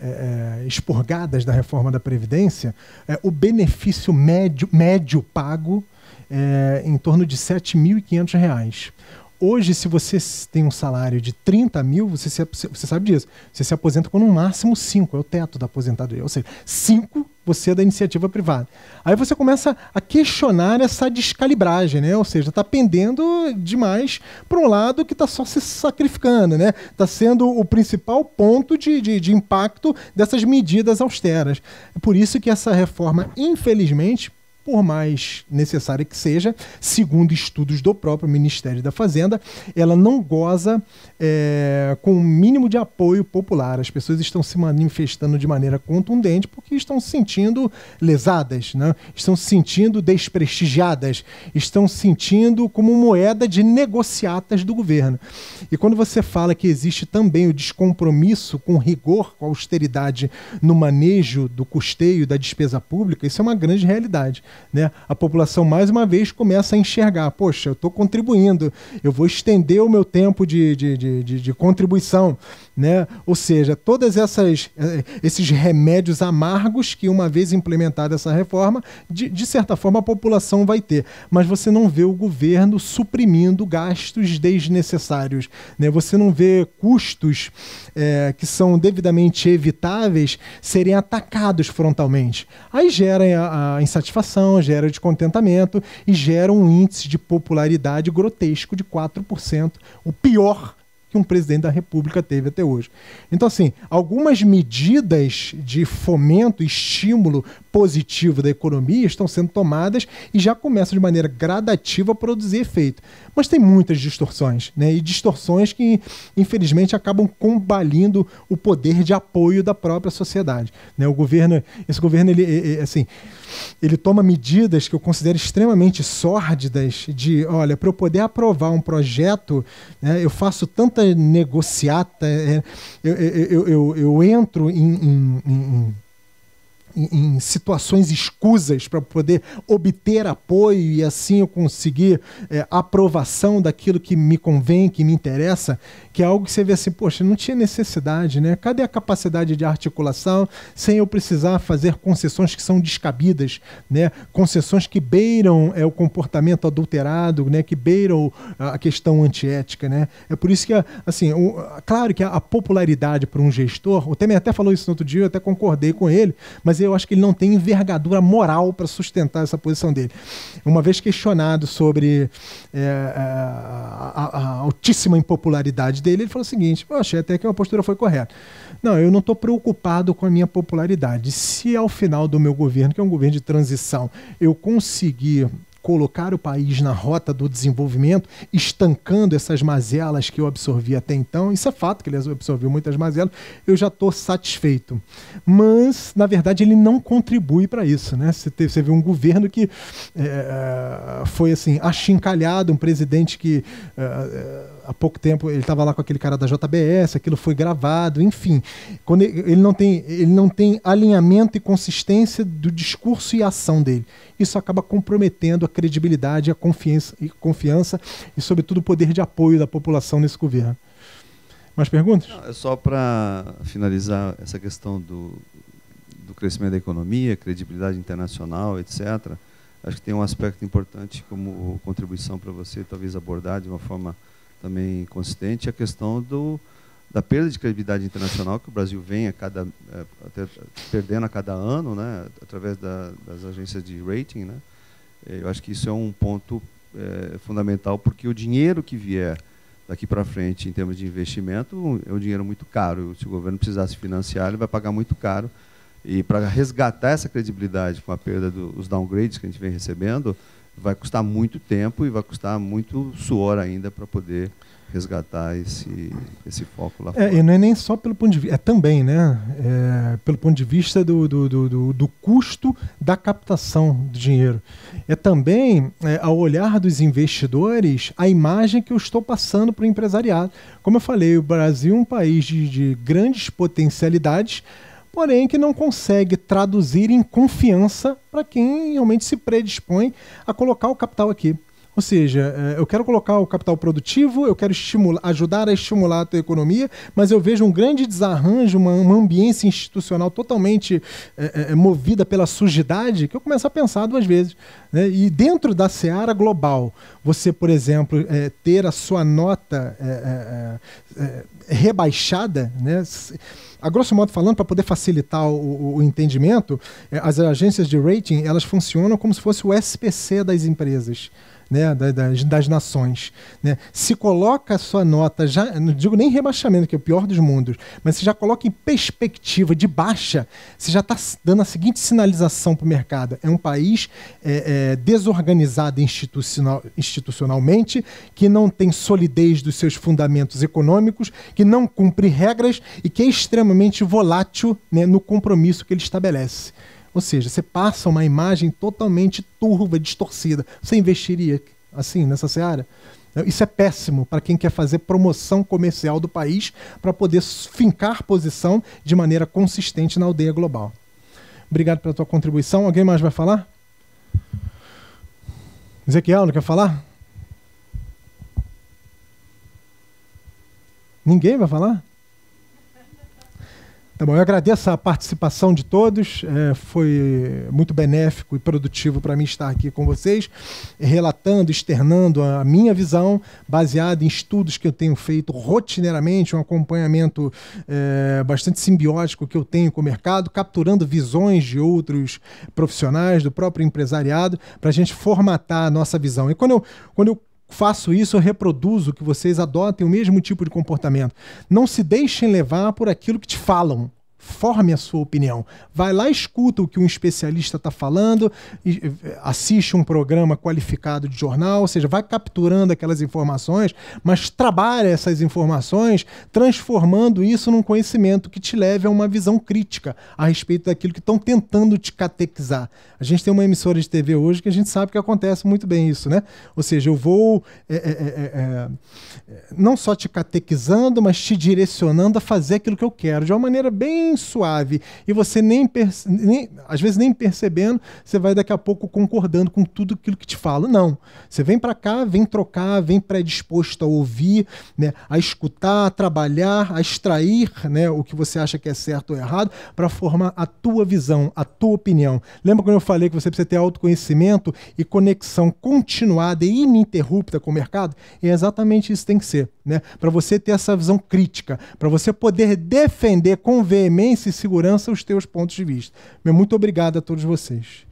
é, é, expurgadas da reforma da Previdência, é, o benefício médio, médio pago é em torno de R$ 7.500. Hoje, se você tem um salário de 30 mil, você, se, você sabe disso. Você se aposenta com no máximo 5, é o teto da aposentadoria. Ou seja, 5 você é da iniciativa privada. Aí você começa a questionar essa descalibragem, né? Ou seja, está pendendo demais para um lado que está só se sacrificando, né? Está sendo o principal ponto de, de, de impacto dessas medidas austeras. É por isso que essa reforma, infelizmente, por mais necessária que seja, segundo estudos do próprio Ministério da Fazenda, ela não goza é, com o um mínimo de apoio popular. As pessoas estão se manifestando de maneira contundente porque estão se sentindo lesadas, né? estão se sentindo desprestigiadas, estão se sentindo como moeda de negociatas do governo. E quando você fala que existe também o descompromisso com rigor, com austeridade no manejo do custeio da despesa pública, isso é uma grande realidade. Né? A população, mais uma vez, começa a enxergar: poxa, eu estou contribuindo, eu vou estender o meu tempo de, de, de, de, de contribuição. Né? Ou seja, todos eh, esses remédios amargos que, uma vez implementada essa reforma, de, de certa forma a população vai ter. Mas você não vê o governo suprimindo gastos desnecessários. Né? Você não vê custos é, que são devidamente evitáveis serem atacados frontalmente. Aí gera a, é, a insatisfação, gera o descontentamento e gera um índice de popularidade grotesco de 4%, o pior que um presidente da República teve até hoje. Então, assim, algumas medidas de fomento, estímulo positivo da economia estão sendo tomadas e já começam de maneira gradativa a produzir efeito. Mas tem muitas distorções, né? E distorções que, infelizmente, acabam combalindo o poder de apoio da própria sociedade. Né? O governo, esse governo, ele, assim, ele toma medidas que eu considero extremamente sórdidas de, olha, para eu poder aprovar um projeto, né, eu faço tanta negociata, é, eu, eu, eu, eu entro em, em, em em, situações escusas para poder obter apoio e assim eu conseguir é, aprovação daquilo que me convém, que me interessa, que é algo que você vê assim, poxa, não tinha necessidade, né? Cadê a capacidade de articulação sem eu precisar fazer concessões que são descabidas, né? Concessões que beiram é, o comportamento adulterado, né? Que beiram ah, a questão antiética, né? É por isso que, assim, o, claro que a popularidade para um gestor, o Temer até falou isso no outro dia, eu até concordei com ele, mas eu eu acho que ele não tem envergadura moral para sustentar essa posição dele. Uma vez questionado sobre é, é, a, a, a, altíssima impopularidade dele, ele falou o seguinte: eu achei até que a postura foi correta. Não, eu não estou preocupado com a minha popularidade. Se ao final do meu governo, que é um governo de transição, eu conseguir colocar o país na rota do desenvolvimento, estancando essas mazelas que eu absorvi até então. Isso é fato, que ele absorveu muitas mazelas. Eu já estou satisfeito. Mas, na verdade, ele não contribui para isso. Né? Você, teve, você viu um governo que é, é, foi assim achincalhado, um presidente que... É, é há pouco tempo ele estava lá com aquele cara da JBS, aquilo foi gravado, enfim. Quando ele, não tem, ele não tem alinhamento e consistência do discurso e ação dele. Isso acaba comprometendo a credibilidade, a confiança e, confiança, e sobretudo, o poder de apoio da população nesse governo. Mais perguntas? Não, é só para finalizar essa questão do, do crescimento da economia, credibilidade internacional, etc. Acho que tem um aspecto importante como contribuição para você talvez abordar de uma forma também consistente, é a questão do, da perda de credibilidade internacional que o Brasil vem a cada, é, perdendo a cada ano, né, através da, das agências de rating. Né. Eu acho que isso é um ponto é, fundamental, porque o dinheiro que vier daqui para frente em termos de investimento é um dinheiro muito caro. Se o governo precisar se financiar, ele vai pagar muito caro. E para resgatar essa credibilidade com a perda dos do, downgrades que a gente vem recebendo, vai custar muito tempo e vai custar muito suor ainda para poder resgatar esse, esse foco lá é, fora. E não é nem só pelo ponto de vista, é também, né? É, pelo ponto de vista do, do, do, do, custo da captação do dinheiro. É também, é, ao olhar dos investidores, a imagem que eu estou passando para o empresariado. Como eu falei, o Brasil é um país de, de grandes potencialidades, porém que não consegue traduzir em confiança para quem realmente se predispõe a colocar o capital aqui. Ou seja, eh, eu quero colocar o capital produtivo, eu quero estimular, ajudar a estimular a tua economia, mas eu vejo um grande desarranjo, uma, uma ambiência institucional totalmente é, é, movida pela sujidade, que eu começo a pensar duas vezes. Né? E dentro da seara global, você, por exemplo, é, ter a sua nota rebaixada, né? a grosso modo falando, para poder facilitar o, o, entendimento, é, as agências de rating elas funcionam como se fosse o SPC das empresas né, das, das nações. Né? Se coloca a sua nota, já não digo nem rebaixamento, que é o pior dos mundos, mas se já coloca em perspectiva de baixa, você já está dando a seguinte sinalização para o mercado. É um país é, é, desorganizado institucional, institucionalmente, que não tem solidez dos seus fundamentos econômicos, que não cumpre regras e que é extremamente volátil né, no compromisso que ele estabelece. Ou seja, você passa uma imagem totalmente turva, distorcida. Você investiria assim nessa seara? Isso é péssimo para quem quer fazer promoção comercial do país para poder fincar posição de maneira consistente na aldeia global. Obrigado pela tua contribuição. Alguém mais vai falar? Ezequiel, não quer falar? Ninguém vai falar? Tá bom, eu agradeço a participação de todos. É, foi muito benéfico e produtivo para mim estar aqui com vocês, relatando, externando a minha visão, baseada em estudos que eu tenho feito rotineiramente, um acompanhamento é, bastante simbiótico que eu tenho com o mercado, capturando visões de outros profissionais, do próprio empresariado, para a gente formatar a nossa visão. E quando eu, quando eu faço isso, eu reproduzo que vocês adotem o mesmo tipo de comportamento. Não se deixem levar por aquilo que te falam. Forme a sua opinião. Vai lá, escuta o que um especialista está falando, assiste um programa qualificado de jornal, ou seja, vai capturando aquelas informações, mas trabalha essas informações, transformando isso num conhecimento que te leve a uma visão crítica a respeito daquilo que estão tentando te catequizar. A gente tem uma emissora de TV hoje que a gente sabe que acontece muito bem isso, né? Ou seja, eu vou é é, é, é, é, não só te catequizando, mas te direcionando a fazer aquilo que eu quero, de uma maneira bem suave e você nem, nem, às vezes nem percebendo, você vai daqui a pouco concordando com tudo aquilo que te falo. Não. Você vem para cá, vem trocar, vem predisposto a ouvir, né, a escutar, a trabalhar, a extrair, né, o que você acha que é certo ou errado para formar a tua visão, a tua opinião. Lembra quando eu falei que você precisa ter autoconhecimento e conexão continuada e ininterrupta com o mercado? É exatamente isso que tem que ser, né? Para você ter essa visão crítica, para você poder defender com veemência imensa segurança os teus pontos de vista. Meu muito obrigado a todos vocês.